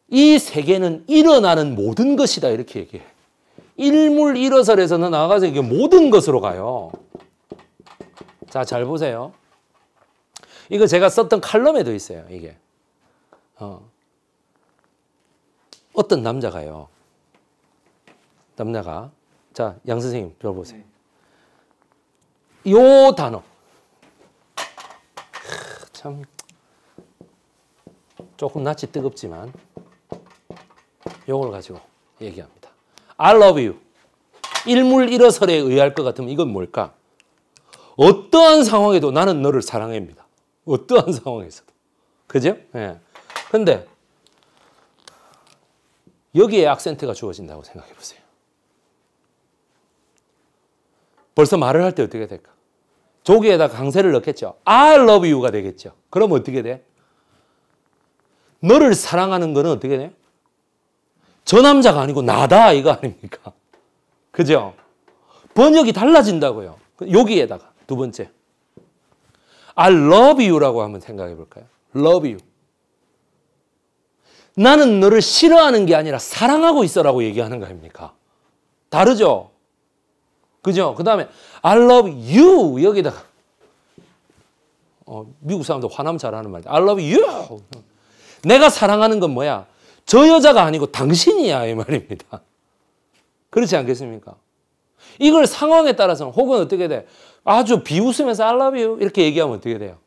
이 세계는 일어나는 모든 것이다 이렇게 얘기해. 일물 일어설에서는 나가서 이게 모든 것으로 가요. 자, 잘 보세요. 이거 제가 썼던 칼럼에도 있어요. 이게. 어. 어떤 남자가요. 남자가 자, 양 선생님 들어보세요. 네. 요 단어. 참 조금 낯이 뜨겁지만 요걸 가지고 얘기합니다. I love you. 일물 일어설에 의할 것 같으면 이건 뭘까? 어떠한 상황에도 나는 너를 사랑합니다. 어떠한 상황에서도. 그죠? 예. 근데 여기에 악센트가 주어진다고 생각해 보세요. 벌써 말을 할 때 어떻게 될까? 조기에다 강세를 넣겠죠. I love you가 되겠죠. 그럼 어떻게 돼? 너를 사랑하는 거는 어떻게 돼? 저 남자가 아니고 나다 이거 아닙니까? 그죠? 번역이 달라진다고요. 여기에다가 두 번째. I love you라고 한번 생각해 볼까요? love you. 나는 너를 싫어하는 게 아니라 사랑하고 있어라고 얘기하는 거 아닙니까? 다르죠? 그죠? 그 다음에 I love you 여기다가 어, 미국 사람들 화나면 잘하는 말이야. I love you. 내가 사랑하는 건 뭐야? 저 여자가 아니고 당신이야 이 말입니다. 그렇지 않겠습니까? 이걸 상황에 따라서는 혹은 어떻게 돼? 아주 비웃으면서 I love you 이렇게 얘기하면 어떻게 돼요?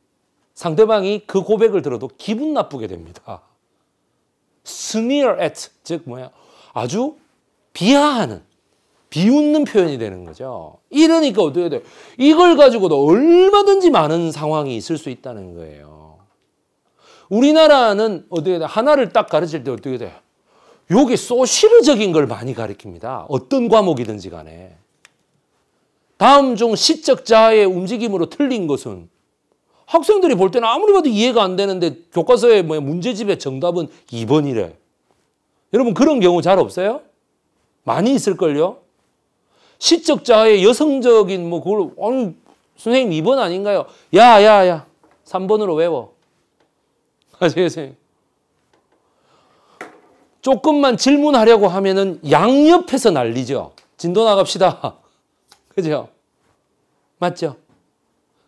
상대방이 그 고백을 들어도 기분 나쁘게 됩니다. sneer at 즉 뭐야? 아주 비하하는 비웃는 표현이 되는 거죠. 이러니까 어떻게 돼요? 이걸 가지고도 얼마든지 많은 상황이 있을 수 있다는 거예요. 우리나라는 어떻게 돼요? 하나를 딱 가르칠 때 어떻게 돼요? 요게 소시르적인 걸 많이 가르칩니다. 어떤 과목이든지 간에. 다음 중 시적 자의 움직임으로 틀린 것은 학생들이 볼 때는 아무리 봐도 이해가 안 되는데 교과서에 뭐 문제집의 정답은 2번이래. 여러분 그런 경우 잘 없어요? 많이 있을걸요? 시적 자아의 여성적인 뭐 그걸 아니 선생님 2번 아닌가요? 야야야 야, 야. 3번으로 외워. 조금만 질문하려고 하면은 양옆에서 난리죠. 진도 나갑시다. 그죠? 맞죠?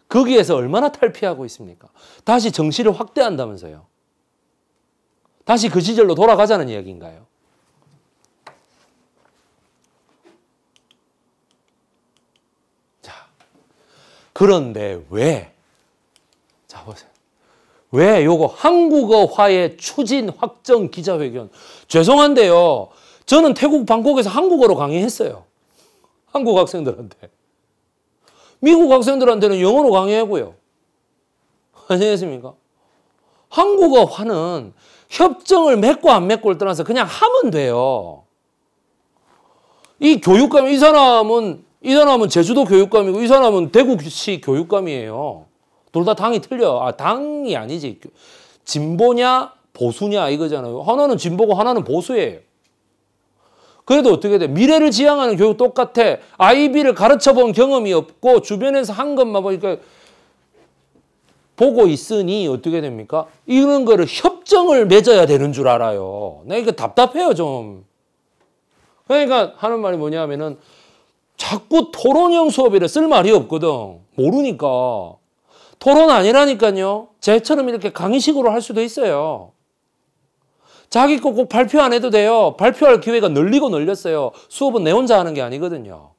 거기에서 얼마나 탈피하고 있습니까? 다시 정시를 확대한다면서요. 다시 그 시절로 돌아가자는 이야기인가요? 그런데 왜? 자, 보세요. 왜 요거 한국어화의 추진 확정 기자회견. 죄송한데요. 저는 태국 방콕에서 한국어로 강의했어요. 한국 학생들한테. 미국 학생들한테는 영어로 강의하고요. 아시겠습니까? 한국어화는 협정을 맺고 안 맺고를 떠나서 그냥 하면 돼요. 이 교육감, 이 사람은 이 사람은 제주도 교육감이고 이 사람은 대구시 교육감이에요. 둘 다 당이 틀려. 아, 당이 아니지. 진보냐 보수냐 이거잖아요. 하나는 진보고 하나는 보수예요. 그래도 어떻게 돼? 미래를 지향하는 교육 똑같아. 아이비를 가르쳐본 경험이 없고 주변에서 한 것만 보니까 보고 있으니 어떻게 됩니까? 이런 거를 협정을 맺어야 되는 줄 알아요. 나 네, 이거 답답해요 좀. 그러니까 하는 말이 뭐냐면은 자꾸 토론형 수업이라 쓸 말이 없거든. 모르니까. 토론 아니라니까요. 제처럼 이렇게 강의식으로 할 수도 있어요. 자기 거 꼭 발표 안 해도 돼요. 발표할 기회가 늘리고 늘렸어요. 수업은 내 혼자 하는 게 아니거든요.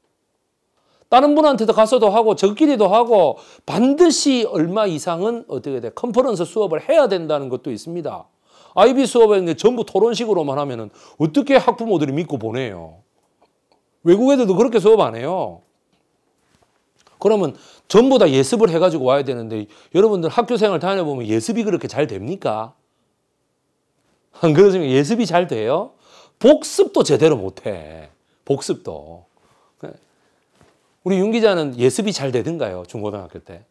다른 분한테도 가서도 하고 저끼리도 하고 반드시 얼마 이상은 어떻게 돼 컨퍼런스 수업을 해야 된다는 것도 있습니다. 아이비 수업에 전부 토론식으로만 하면은 어떻게 학부모들이 믿고 보내요? 외국 애들도 그렇게 수업 안 해요. 그러면 전부 다 예습을 해가지고 와야 되는데 여러분들 학교 생활 다녀보면 예습이 그렇게 잘 됩니까? 안 그러시면 예습이 잘 돼요? 복습도 제대로 못해. 복습도. 우리 윤 기자는 예습이 잘 되던가요? 중고등학교 때.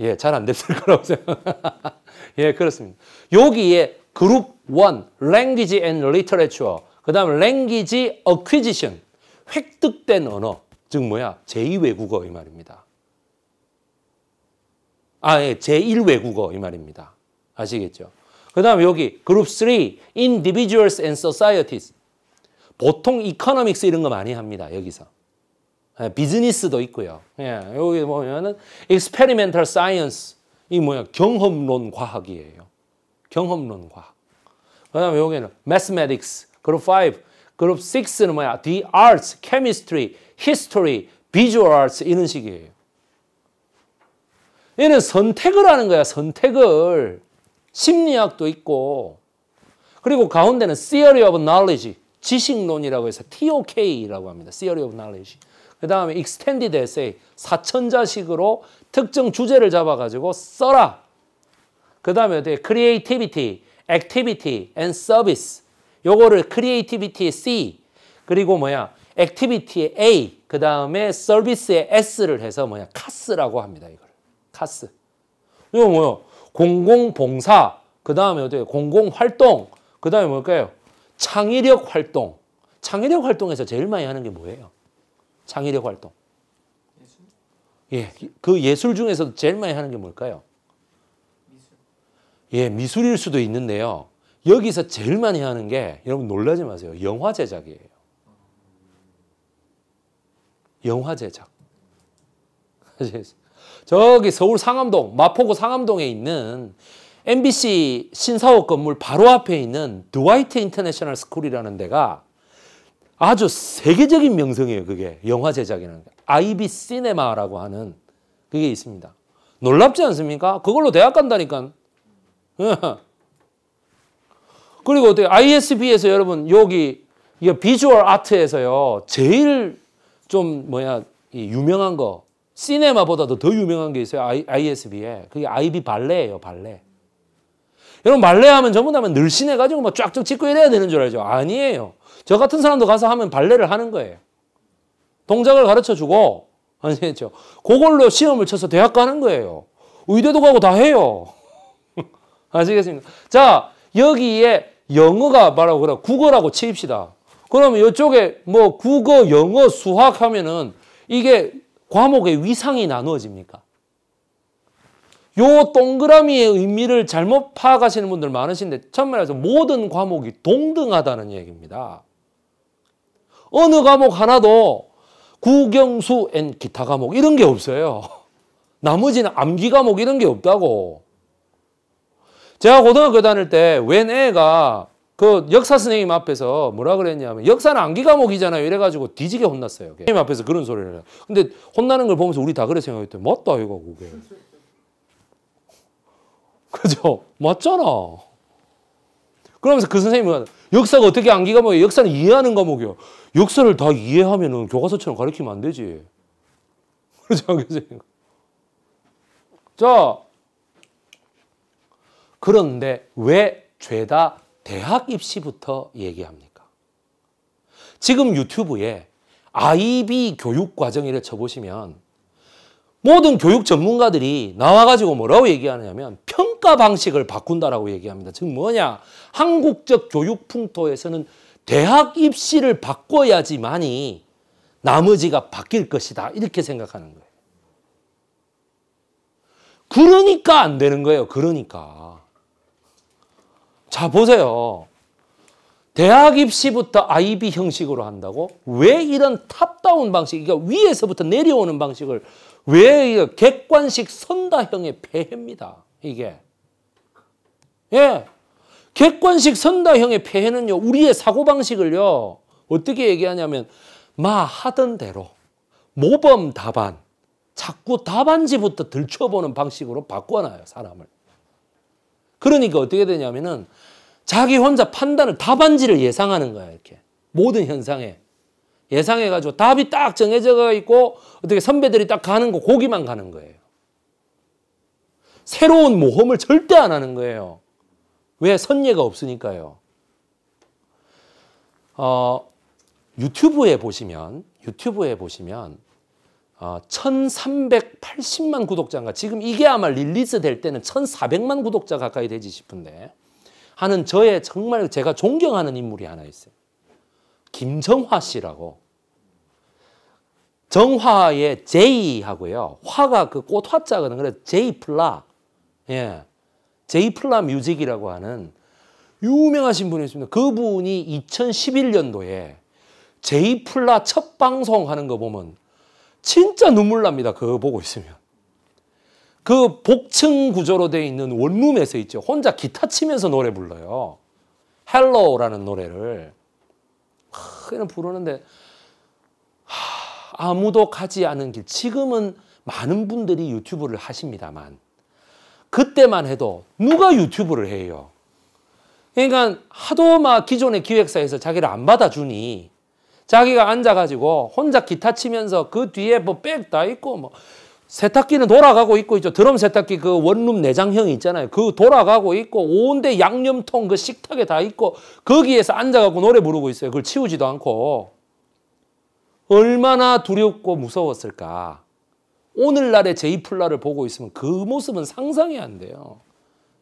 예, 잘 안 됐을 거라고 생각. 예, 그렇습니다. 여기에 그룹 1, Language and Literature. 그 다음 랭귀지 어 u 지션 획득된 언어. 즉 뭐야? 제2외국어 이 말입니다. 아, 예, 제1외국어 이 말입니다. 아시겠죠? 그 다음 여기 그룹 3, individuals and societies. 보통 이코노믹스 이런 거 많이 합니다. 여기서. 예, 비즈니스도 있고요. 예, 여기 보면은 experimental science. 이 뭐야? 경험론 과학이에요. 경험론 과학. 그 다음에 여기는 mathematics, 그룹 5. 그룹 6는 뭐야? The arts, chemistry, history, visual arts 이런 식이에요. 얘는 선택을 하는 거야. 선택을. 심리학도 있고 그리고 가운데는 theory of knowledge, 지식론이라고 해서 TOK라고 합니다. theory of knowledge. 그 다음에 extended essay, 사천자식으로 특정 주제를 잡아가지고 써라. 그 다음에 어디에 creativity, activity and service. 요거를 크리에이티비티의 C 그리고 뭐야 액티비티의 A 그 다음에 서비스의 S를 해서 뭐야 카스라고 합니다 이걸 카스 이거 뭐야 공공봉사 그 다음에 어떻게 공공활동 그 다음에 뭘까요 창의력 활동 창의력 활동에서 제일 많이 하는 게 뭐예요 창의력 활동 예, 그 예술 중에서도 제일 많이 하는 게 뭘까요? 예, 미술일 수도 있는데요. 여기서 제일 많이 하는 게 여러분 놀라지 마세요. 영화 제작이에요. 영화 제작. 저기 서울 상암동, 마포구 상암동에 있는 MBC 신사옥 건물 바로 앞에 있는 드와이트 인터내셔널 스쿨이라는 데가 아주 세계적인 명성이에요. 그게 영화 제작이라는 게. IB 시네마라고 하는 그게 있습니다. 놀랍지 않습니까? 그걸로 대학 간다니까. 그리고 어떻게 ISB에서 여러분 여기 이게 비주얼 아트에서요 제일 좀 뭐야 유명한 거 시네마보다도 더 유명한 게 있어요 I, s b 에 그게 IB 발레예요 발레 여러분 발레 하면 전부 다 늘씬해 가지고 막 뭐 쫙쫙 찍고 이래야 되는 줄 알죠 아니에요 저 같은 사람도 가서 하면 발레를 하는 거예요 동작을 가르쳐 주고 아시겠죠 그걸로 시험을 쳐서 대학 가는 거예요 의대도 가고 다 해요 아시겠습니까 자 여기에 영어가 말하고 그래 국어라고 치입시다. 그러면 이쪽에 뭐 국어, 영어, 수학 하면은 이게 과목의 위상이 나누어집니까? 요 동그라미의 의미를 잘못 파악하시는 분들 많으신데 참말해서 모든 과목이 동등하다는 얘기입니다. 어느 과목 하나도 국영수 앤 기타 과목 이런 게 없어요. 나머지는 암기 과목 이런 게 없다고. 제가 고등학교 다닐 때 웬 애가 그 역사 선생님 앞에서 뭐라 그랬냐면 역사는 암기 과목이잖아요 이래가지고 뒤지게 혼났어요 선생님 앞에서 그런 소리를 해요 근데 혼나는 걸 보면서 우리 다 그래 생각했대 맞다 이거 그게 그죠 맞잖아 그러면서 그 선생님은 역사가 어떻게 암기 과목이에 역사는 이해하는 과목이요 역사를 다 이해하면은 교과서처럼 가르치면 안 되지 그렇죠 그죠 자 그런데 왜 죄다 대학 입시부터 얘기합니까? 지금 유튜브에 IB 교육 과정이를 쳐보시면 모든 교육 전문가들이 나와가지고 뭐라고 얘기하냐면 평가 방식을 바꾼다라고 얘기합니다. 즉 뭐냐? 한국적 교육 풍토에서는 대학 입시를 바꿔야지만이 나머지가 바뀔 것이다. 이렇게 생각하는 거예요. 그러니까 안 되는 거예요. 그러니까. 자, 보세요. 대학 입시부터 IB 형식으로 한다고? 왜 이런 탑다운 방식, 그러니까 위에서부터 내려오는 방식을 왜 객관식 선다형의 폐해입니다. 이게. 예. 객관식 선다형의 폐해는요. 우리의 사고방식을요. 어떻게 얘기하냐면 마 하던 대로 모범 답안 자꾸 답안지부터 들춰보는 방식으로 바꿔놔요. 사람을. 그러니까 어떻게 되냐면은 자기 혼자 판단을 답안지를 예상하는 거야 이렇게 모든 현상에 예상해가지고 답이 딱 정해져 있고 어떻게 선배들이 딱 가는 거 고기만 가는 거예요. 새로운 모험을 절대 안 하는 거예요. 왜 선예가 없으니까요. 어, 유튜브에 보시면 유튜브에 보시면 어, 1380만 구독자인가 지금 이게 아마 릴리스 될 때는 1400만 구독자 가까이 되지 싶은데 하는 저의 정말 제가 존경하는 인물이 하나 있어요. 김정화 씨라고 정화의 제이하고요 화가 그 꽃화자거든요. 그래서 이플라 예. 제이플라 뮤직이라고 하는 유명하신 분이 있습니다. 그분이 2011년도에 제이플라 첫 방송하는 거 보면 진짜 눈물 납니다. 그거 보고 있으면. 그 복층 구조로 되어 있는 원룸에서 있죠. 혼자 기타 치면서 노래 불러요. 헬로라는 우 노래를. 그냥 부르는데 하, 아무도 가지 않은 길. 지금은 많은 분들이 유튜브를 하십니다만 그때만 해도 누가 유튜브를 해요. 그러니까 하도 막 기존의 기획사에서 자기를 안 받아주니 자기가 앉아가지고 혼자 기타 치면서 그 뒤에 뭐 백 다 있고 뭐 세탁기는 돌아가고 있고 있죠. 드럼 세탁기 그 원룸 내장형 있잖아요. 그 돌아가고 있고 온데 양념통 그 식탁에 다 있고 거기에서 앉아가고 노래 부르고 있어요. 그걸 치우지도 않고 얼마나 두렵고 무서웠을까. 오늘날의 제이플라를 보고 있으면 그 모습은 상상이 안 돼요.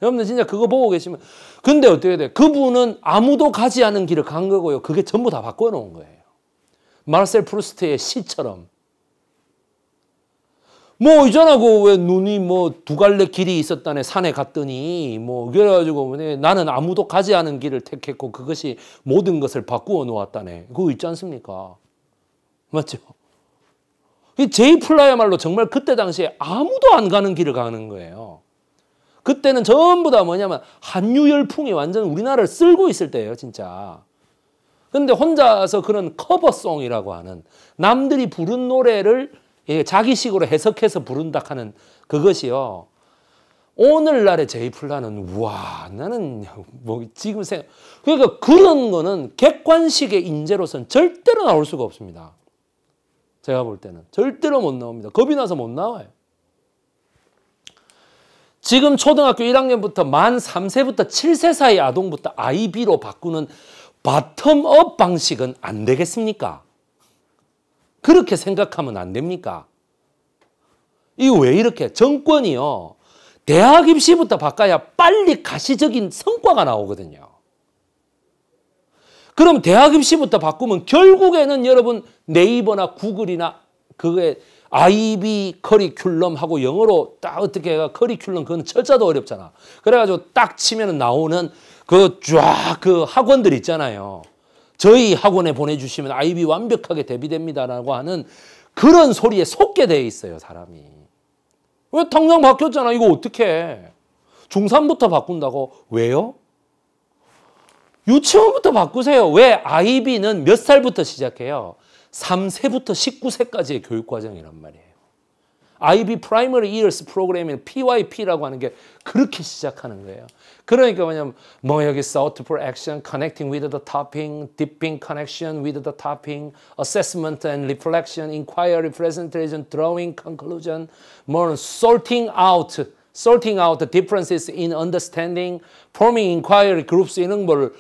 여러분들 진짜 그거 보고 계시면 근데 어떻게 돼? 그분은 아무도 가지 않은 길을 간 거고요. 그게 전부 다 바꿔놓은 거예요. 마르셀 프루스트의 시처럼 뭐 이전하고 왜 눈이 뭐 두 갈래 길이 있었다네 산에 갔더니 뭐 그래가지고 나는 아무도 가지 않은 길을 택했고 그것이 모든 것을 바꾸어 놓았다네 그거 있지 않습니까 맞죠 이 제이플라야말로 정말 그때 당시에 아무도 안 가는 길을 가는 거예요 그때는 전부 다 뭐냐면 한류 열풍이 완전 우리나라를 쓸고 있을 때예요 진짜 근데 혼자서 그런 커버송이라고 하는 남들이 부른 노래를 예, 자기식으로 해석해서 부른다 하는 그것이요. 오늘날의 제이플라는 우와 나는 뭐 지금 생각 그러니까 그런 거는 객관식의 인재로선 절대로 나올 수가 없습니다. 제가 볼 때는 절대로 못 나옵니다. 겁이 나서 못 나와요. 지금 초등학교 1학년부터 만 3세부터 7세 사이 아동부터 IB로 바꾸는 바텀업 방식은 안 되겠습니까? 그렇게 생각하면 안 됩니까? 이 왜 이렇게 정권이요. 대학 입시부터 바꿔야 빨리 가시적인 성과가 나오거든요. 그럼 대학 입시부터 바꾸면 결국에는 여러분 네이버나 구글이나 그게 IB 커리큘럼하고 영어로 딱 어떻게 해가 커리큘럼 그건 철자도 어렵잖아. 그래가지고 딱 치면 나오는 그쫙그 그 학원들 있잖아요. 저희 학원에 보내주시면 아이비 완벽하게 대비됩니다라고 하는 그런 소리에 속게 돼 있어요 사람이. 왜 당장 바뀌었잖아 이거 어떻게 해. 중3부터 바꾼다고 왜요? 유치원부터 바꾸세요. 왜 아이비는 몇 살부터 시작해요? 3세부터 19세까지의 교육 과정이란 말이에요. 아이비 프라이머 r y y e 프로그 p r o 인 PYP라고 하는 게 그렇게 시작하는 거예요. 그러니까 뭐냐면 뭐 여기 sought for action, connecting with the topping, dipping connection with the topping, assessment and reflection, inquiry, presentation, drawing, conclusion, more sorting out, sorting out the differences in understanding, forming inquiry groups 이런 걸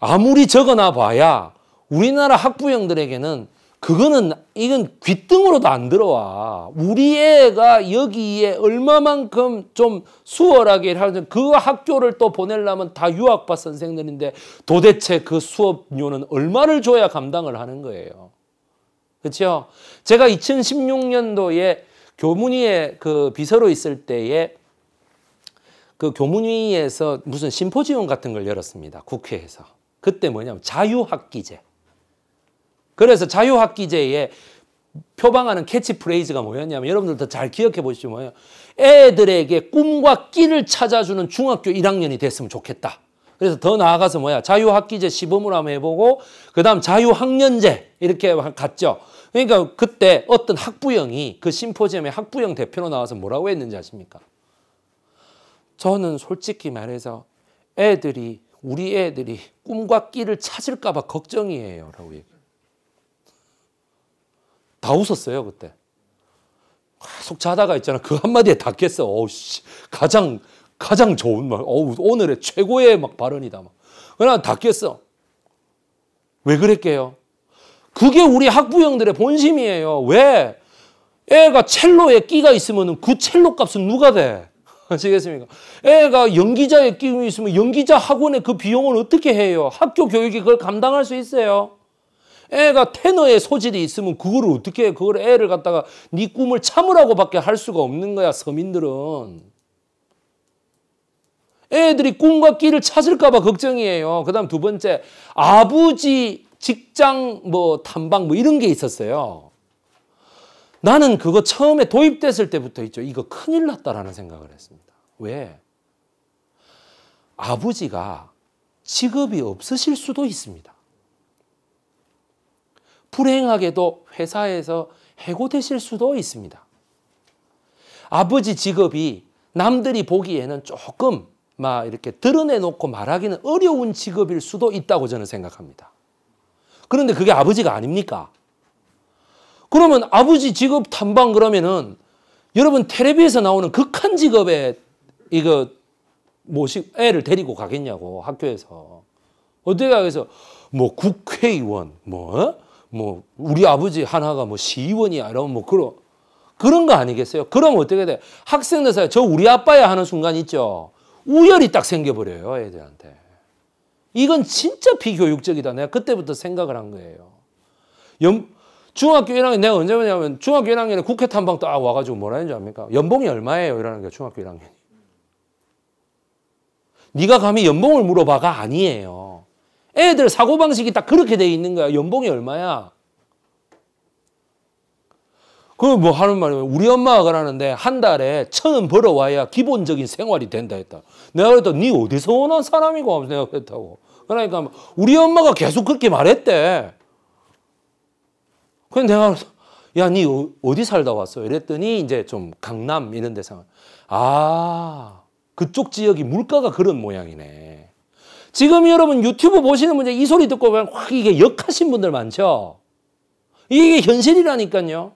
아무리 적어놔봐야 우리나라 학부형들에게는 그거는 이건 귓등으로도 안 들어와. 우리 애가 여기에 얼마만큼 좀 수월하게 하는 그 학교를 또 보내려면 다 유학파 선생들인데 도대체 그 수업료는 얼마를 줘야 감당을 하는 거예요. 그렇죠? 제가 2016년도에 교문위에 그 비서로 있을 때에 그 교문위에서 무슨 심포지엄 같은 걸 열었습니다. 국회에서. 그때 뭐냐면 자유학기제. 그래서 자유학기제에 표방하는 캐치프레이즈가 뭐였냐면 여러분들도 잘 기억해 보시면 뭐예요. 애들에게 꿈과 끼를 찾아주는 중학교 1학년이 됐으면 좋겠다. 그래서 더 나아가서 뭐야 자유학기제 시범을 한번 해보고 그 다음 자유학년제 이렇게 갔죠. 그러니까 그때 어떤 학부형이 그 심포지엄에 학부형 대표로 나와서 뭐라고 했는지 아십니까? 저는 솔직히 말해서 애들이 우리 애들이 꿈과 끼를 찾을까 봐 걱정이에요 라고 얘기해요. 다 웃었어요, 그때. 계속 자다가 있잖아. 그 한마디에 다 깼어. 어우, 씨. 가장, 가장 좋은 말. 어우, 오늘의 최고의 막 발언이다. 막. 그냥 다 깼어. 왜 그랬게요? 그게 우리 학부형들의 본심이에요. 왜? 애가 첼로에 끼가 있으면 그 첼로 값은 누가 돼? 아시겠습니까? 애가 연기자의 끼움 있으면 연기자 학원의 그 비용은 어떻게 해요? 학교 교육이 그걸 감당할 수 있어요? 애가 테너의 소질이 있으면 그걸 어떻게 해? 그걸 애를 갖다가 네 꿈을 참으라고밖에 할 수가 없는 거야 서민들은. 애들이 꿈과 끼를 찾을까봐 걱정이에요. 그 다음 두 번째, 아버지 직장 뭐 탐방 뭐 이런 게 있었어요. 나는 그거 처음에 도입됐을 때부터 있죠. 이거 큰일 났다라는 생각을 했습니다. 왜? 아버지가 직업이 없으실 수도 있습니다. 불행하게도 회사에서 해고되실 수도 있습니다. 아버지 직업이 남들이 보기에는 조금 막 이렇게 드러내놓고 말하기는 어려운 직업일 수도 있다고 저는 생각합니다. 그런데 그게 아버지가 아닙니까? 그러면 아버지 직업 탐방 그러면은 여러분 테레비에서 나오는 극한 직업에 이거 모시 애를 데리고 가겠냐고 학교에서 어떻게 가서 뭐 국회의원 뭐 어? 뭐 우리 아버지 하나가 뭐 시의원이야 이러면 뭐 그런 그런 거 아니겠어요? 그럼 어떻게 돼? 학생들 사이 저 우리 아빠야 하는 순간 있죠. 우열이 딱 생겨버려요 애들한테. 이건 진짜 비교육적이다. 내가 그때부터 생각을 한 거예요. 연, 중학교 1학년 내가 언제 오냐면 중학교 1학년에 국회 탐방 딱 아, 와가지고 뭐라 했는지 압니까? 연봉이 얼마예요? 이러는 게 중학교 1학년 네가 감히 연봉을 물어봐가 아니에요. 애들 사고방식이 딱 그렇게 돼 있는 거야. 연봉이 얼마야? 그뭐 하는 말이 우리 엄마가 그러는데 한 달에 천 원 벌어와야 기본적인 생활이 된다 했다. 내가 그랬다. 니 어디서 오는 사람이고 내가 그랬다고. 그러니까 우리 엄마가 계속 그렇게 말했대. 그래서 내가 야, 니 어, 어디 살다 왔어? 이랬더니 이제 좀 강남 이런 데서 아, 그쪽 지역이 물가가 그런 모양이네. 지금 여러분 유튜브 보시는 분들 이 소리 듣고 그냥 확 이게 역하신 분들 많죠? 이게 현실이라니까요.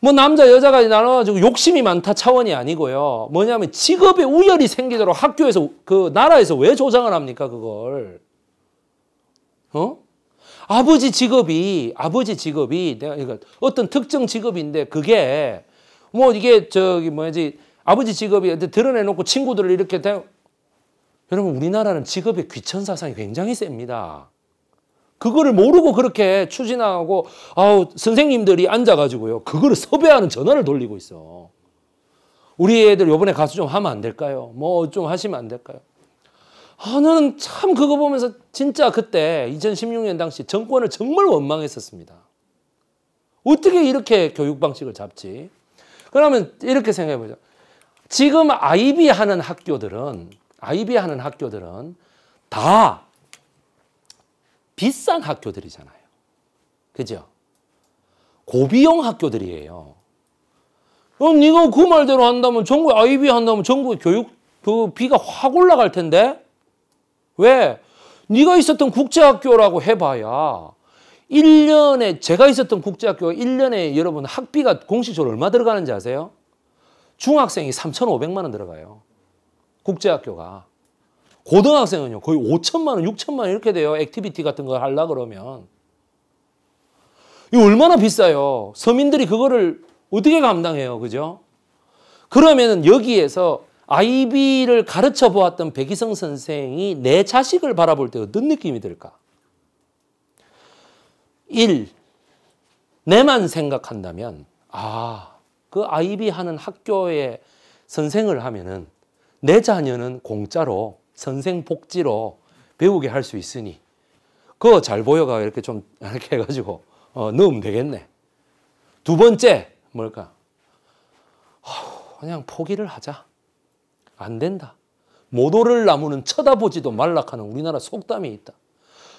뭐 남자 여자가 나눠가지고 욕심이 많다 차원이 아니고요. 뭐냐면 직업에 우열이 생기도록 학교에서 그 나라에서 왜 조장을 합니까 그걸? 어? 아버지 직업이 아버지 직업이 내가 그러니까 어떤 특정 직업인데 그게 뭐 이게 저기 뭐지 아버지 직업이 드러내놓고 친구들을 이렇게 여러분 우리나라는 직업의 귀천 사상이 굉장히 셉니다. 그거를 모르고 그렇게 추진하고 아우 선생님들이 앉아가지고요. 그거를 섭외하는 전화를 돌리고 있어. 우리 애들 요번에 가수 좀 하면 안 될까요? 뭐 좀 하시면 안 될까요? 아, 나는 참 그거 보면서 진짜 그때 2016년 당시 정권을 정말 원망했었습니다. 어떻게 이렇게 교육 방식을 잡지? 그러면 이렇게 생각해 보자. 지금 아이비 하는 학교들은 아이비하는 학교들은 다 비싼 학교들이잖아요. 그죠? 고비용 학교들이에요. 그럼 가그 말대로 한다면 전국 아이비 한다면 전국 교육 그 비가 확 올라갈 텐데 왜 네가 있었던 국제학교라고 해봐야 1년에 제가 있었던 국제학교 1년에 여러분 학비가 공식적으로 얼마 들어가는지 아세요? 중학생이 3,500만 원 들어가요. 국제학교가. 고등학생은요, 거의 5천만 원, 6천만 원 이렇게 돼요. 액티비티 같은 거 하려 그러면. 이 얼마나 비싸요. 서민들이 그거를 어떻게 감당해요. 그죠? 그러면은 여기에서 아이비를 가르쳐 보았던 백이성 선생이 내 자식을 바라볼 때 어떤 느낌이 들까? 1. 내만 생각한다면, 아, 그 아이비 하는 학교에 선생을 하면은 내 자녀는 공짜로 선생 복지로 배우게 할 수 있으니 그거 잘 보여가 이렇게 좀 이렇게 해가지고 어, 넣으면 되겠네. 두 번째 뭘까? 그냥 포기를 하자. 안 된다. 모도를 나무는 쳐다보지도 말락하는 우리나라 속담이 있다.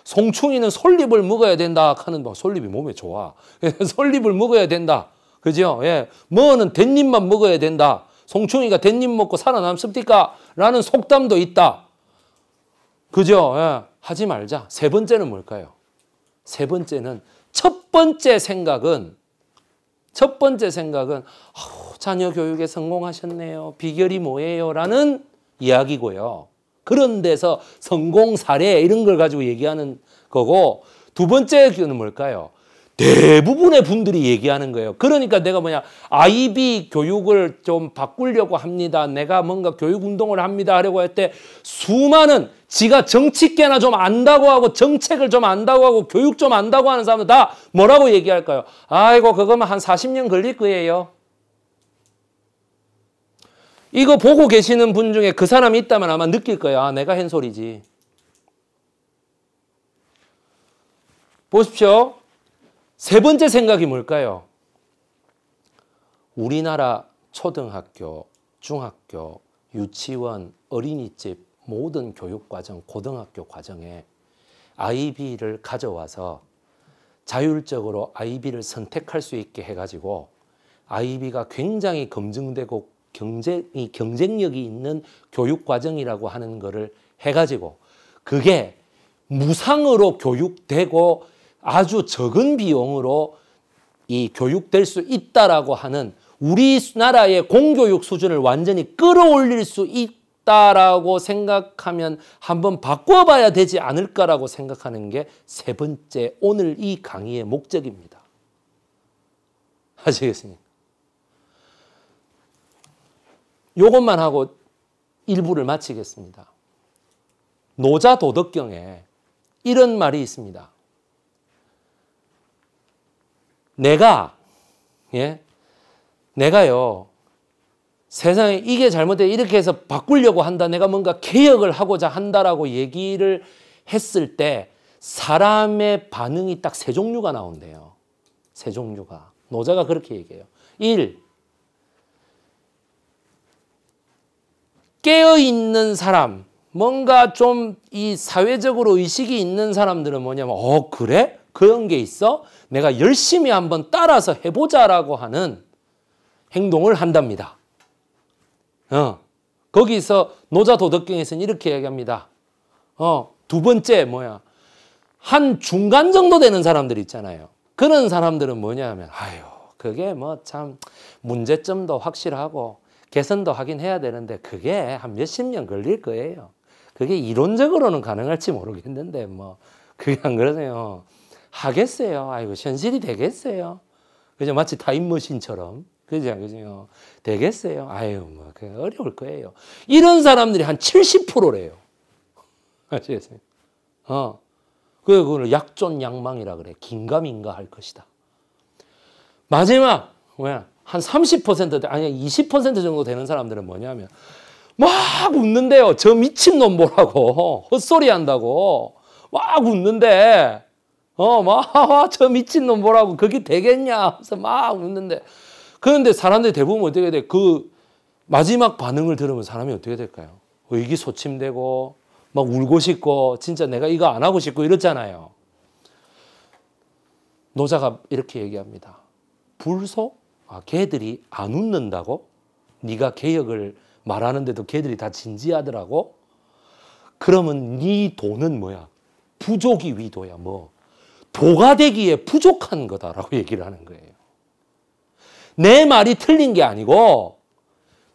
송충이는 솔잎을 먹어야 된다 하는 뭐 솔잎이 몸에 좋아. 솔잎을 먹어야 된다. 그죠? 예. 뭐는 댄잎만 먹어야 된다. 송충이가 된잎 먹고 살아남습니까? 라는 속담도 있다. 그죠? 예. 하지 말자. 세 번째는 뭘까요? 세 번째는 첫 번째 생각은 첫 번째 생각은 자녀 교육에 성공하셨네요. 비결이 뭐예요? 라는 이야기고요. 그런 데서 성공 사례 이런 걸 가지고 얘기하는 거고 두 번째는 뭘까요? 대부분의 분들이 얘기하는 거예요. 그러니까 내가 뭐냐 아이비 교육을 좀 바꾸려고 합니다. 내가 뭔가 교육 운동을 합니다 하려고 할 때 수많은 지가 정치계나 좀 안다고 하고 정책을 좀 안다고 하고 교육 좀 안다고 하는 사람들 다 뭐라고 얘기할까요? 아이고 그거면 한 40년 걸릴 거예요. 이거 보고 계시는 분 중에 그 사람이 있다면 아마 느낄 거예요. 아 내가 한 소리지. 보십시오. 세 번째 생각이 뭘까요? 우리나라 초등학교, 중학교, 유치원, 어린이집 모든 교육과정, 고등학교 과정에 IB를 가져와서 자율적으로 IB를 선택할 수 있게 해가지고 IB가 굉장히 검증되고 경쟁이 경쟁력이 있는 교육 과정이라고 하는 것을 해가지고 그게 무상으로 교육되고 아주 적은 비용으로 이 교육될 수 있다라고 하는 우리나라의 공교육 수준을 완전히 끌어올릴 수 있다라고 생각하면 한번 바꿔봐야 되지 않을까라고 생각하는 게 세 번째 오늘 이 강의의 목적입니다. 아시겠습니까? 요것만 하고 일부를 마치겠습니다. 노자 도덕경에 이런 말이 있습니다. 내가 예 내가요 세상에 이게 잘못돼 이렇게 해서 바꾸려고 한다 내가 뭔가 개혁을 하고자 한다라고 얘기를 했을 때 사람의 반응이 딱 세 종류가 나온대요 세 종류가 노자가 그렇게 얘기해요 1. 깨어있는 사람 뭔가 좀 이 사회적으로 의식이 있는 사람들은 뭐냐면 어 그래? 그런 게 있어 내가 열심히 한번 따라서 해보자라고 하는 행동을 한답니다. 어. 거기서 노자 도덕경에서는 이렇게 얘기합니다. 어, 두 번째 뭐야? 한 중간 정도 되는 사람들 있잖아요. 그런 사람들은 뭐냐 면 아유 그게 뭐 참 문제점도 확실하고 개선도 하긴 해야 되는데 그게 한 몇십 년 걸릴 거예요. 그게 이론적으로는 가능할지 모르겠는데 뭐 그게 안 그러세요. 하겠어요? 아이고, 현실이 되겠어요? 그죠? 마치 타임머신처럼. 그죠? 그죠? 되겠어요? 아유, 뭐, 그, 어려울 거예요. 이런 사람들이 한 70%래요. 아시겠어요? 어. 그, 그걸 약존 양망이라 그래. 긴가민가 할 것이다. 마지막, 뭐야. 한30% 아니 20% 정도 되는 사람들은 뭐냐면 막 웃는데요. 저 미친놈 뭐라고 헛소리 한다고 막 웃는데 어, 막, 아, 저 미친놈 뭐라고, 그게 되겠냐? 하면서 막 웃는데. 그런데 사람들 대부분 어떻게 돼? 그 마지막 반응을 들으면 사람이 어떻게 될까요? 의기소침되고, 어, 막 울고 싶고, 진짜 내가 이거 안 하고 싶고 이렇잖아요. 노자가 이렇게 얘기합니다. 불소? 아, 걔들이 안 웃는다고? 네가 개혁을 말하는데도 걔들이 다 진지하더라고? 그러면 네 도는 뭐야? 부족이 위도야, 뭐. 도가 되기에 부족한 거다라고 얘기를 하는 거예요. 내 말이 틀린 게 아니고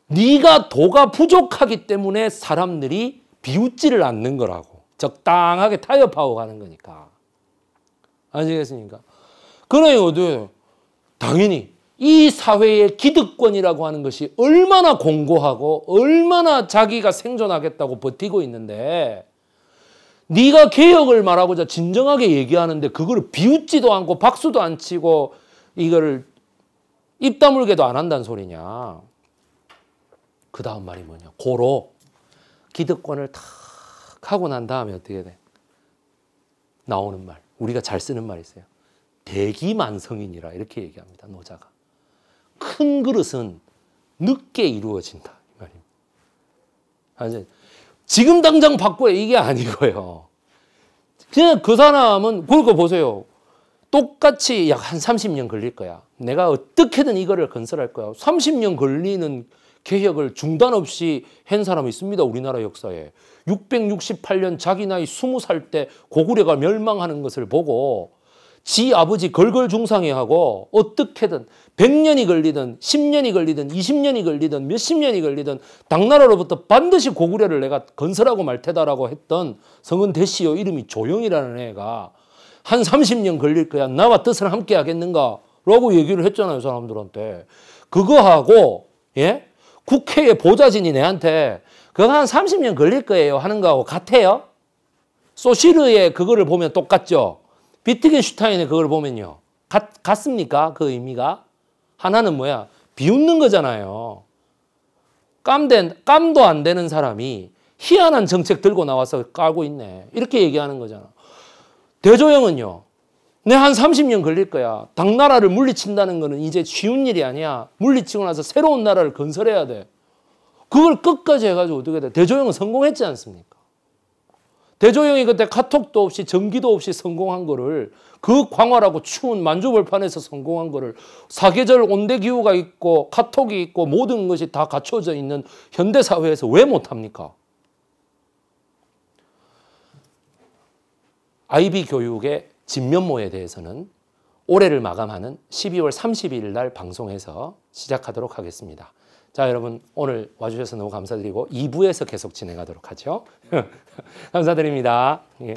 네가 도가 부족하기 때문에 사람들이 비웃지를 않는 거라고 적당하게 타협하고 가는 거니까 아시겠습니까? 그러요 당연히 이 사회의 기득권이라고 하는 것이 얼마나 공고하고 얼마나 자기가 생존하겠다고 버티고 있는데 네가 개혁을 말하고자 진정하게 얘기하는데 그걸 비웃지도 않고 박수도 안 치고 이걸입 다물게도 안 한다는 소리냐. 그 다음 말이 뭐냐. 고로 기득권을 탁 하고 난 다음에 어떻게 돼? 나오는 말. 우리가 잘 쓰는 말이 있어요. 대기만성인이라 이렇게 얘기합니다. 노자가. 큰 그릇은 늦게 이루어진다. 이 말입니다. 지금 당장 바꿔야 이게 아니고요. 그냥 그 사람은 그거 보세요. 똑같이 약 한 30년 걸릴 거야. 내가 어떻게든 이거를 건설할 거야. 30년 걸리는 개혁을 중단 없이 한 사람이 있습니다. 우리나라 역사에. 668년 자기 나이 20살 때 고구려가 멸망하는 것을 보고 지 아버지 걸걸 중상해하고 어떻게든 100년이 걸리든 10년이 걸리든 20년이 걸리든 몇 십 년이 걸리든 당나라로부터 반드시 고구려를 내가 건설하고 말 테다라고 했던 성은대시요 이름이 조용이라는 애가 한 30년 걸릴 거야 나와 뜻을 함께 하겠는가 라고 얘기를 했잖아요 사람들한테 그거하고 예 국회의 보좌진이 내한테 그거 한 30년 걸릴 거예요 하는 거하고 같아요 소시르의 그거를 보면 똑같죠 비트겐슈타인의 그걸 보면요. 같, 같습니까? 그 의미가? 하나는 뭐야? 비웃는 거잖아요. 깜된, 깜도 안 되는 사람이 희한한 정책 들고 나와서 까고 있네. 이렇게 얘기하는 거잖아. 대조영은요. 내 한 30년 걸릴 거야. 당나라를 물리친다는 거는 이제 쉬운 일이 아니야. 물리치고 나서 새로운 나라를 건설해야 돼. 그걸 끝까지 해가지고 어떻게 돼? 대조영은 성공했지 않습니까? 대조영이 그때 카톡도 없이 전기도 없이 성공한 거를 그 광활하고 추운 만주벌판에서 성공한 거를 사계절 온대 기후가 있고 카톡이 있고 모든 것이 다 갖춰져 있는 현대 사회에서 왜 못합니까? 아이비 교육의 진면모에 대해서는 올해를 마감하는 12월 30일 날 방송에서 시작하도록 하겠습니다. 자, 여러분 오늘 와주셔서 너무 감사드리고 2부에서 계속 진행하도록 하죠. 감사드립니다. 예.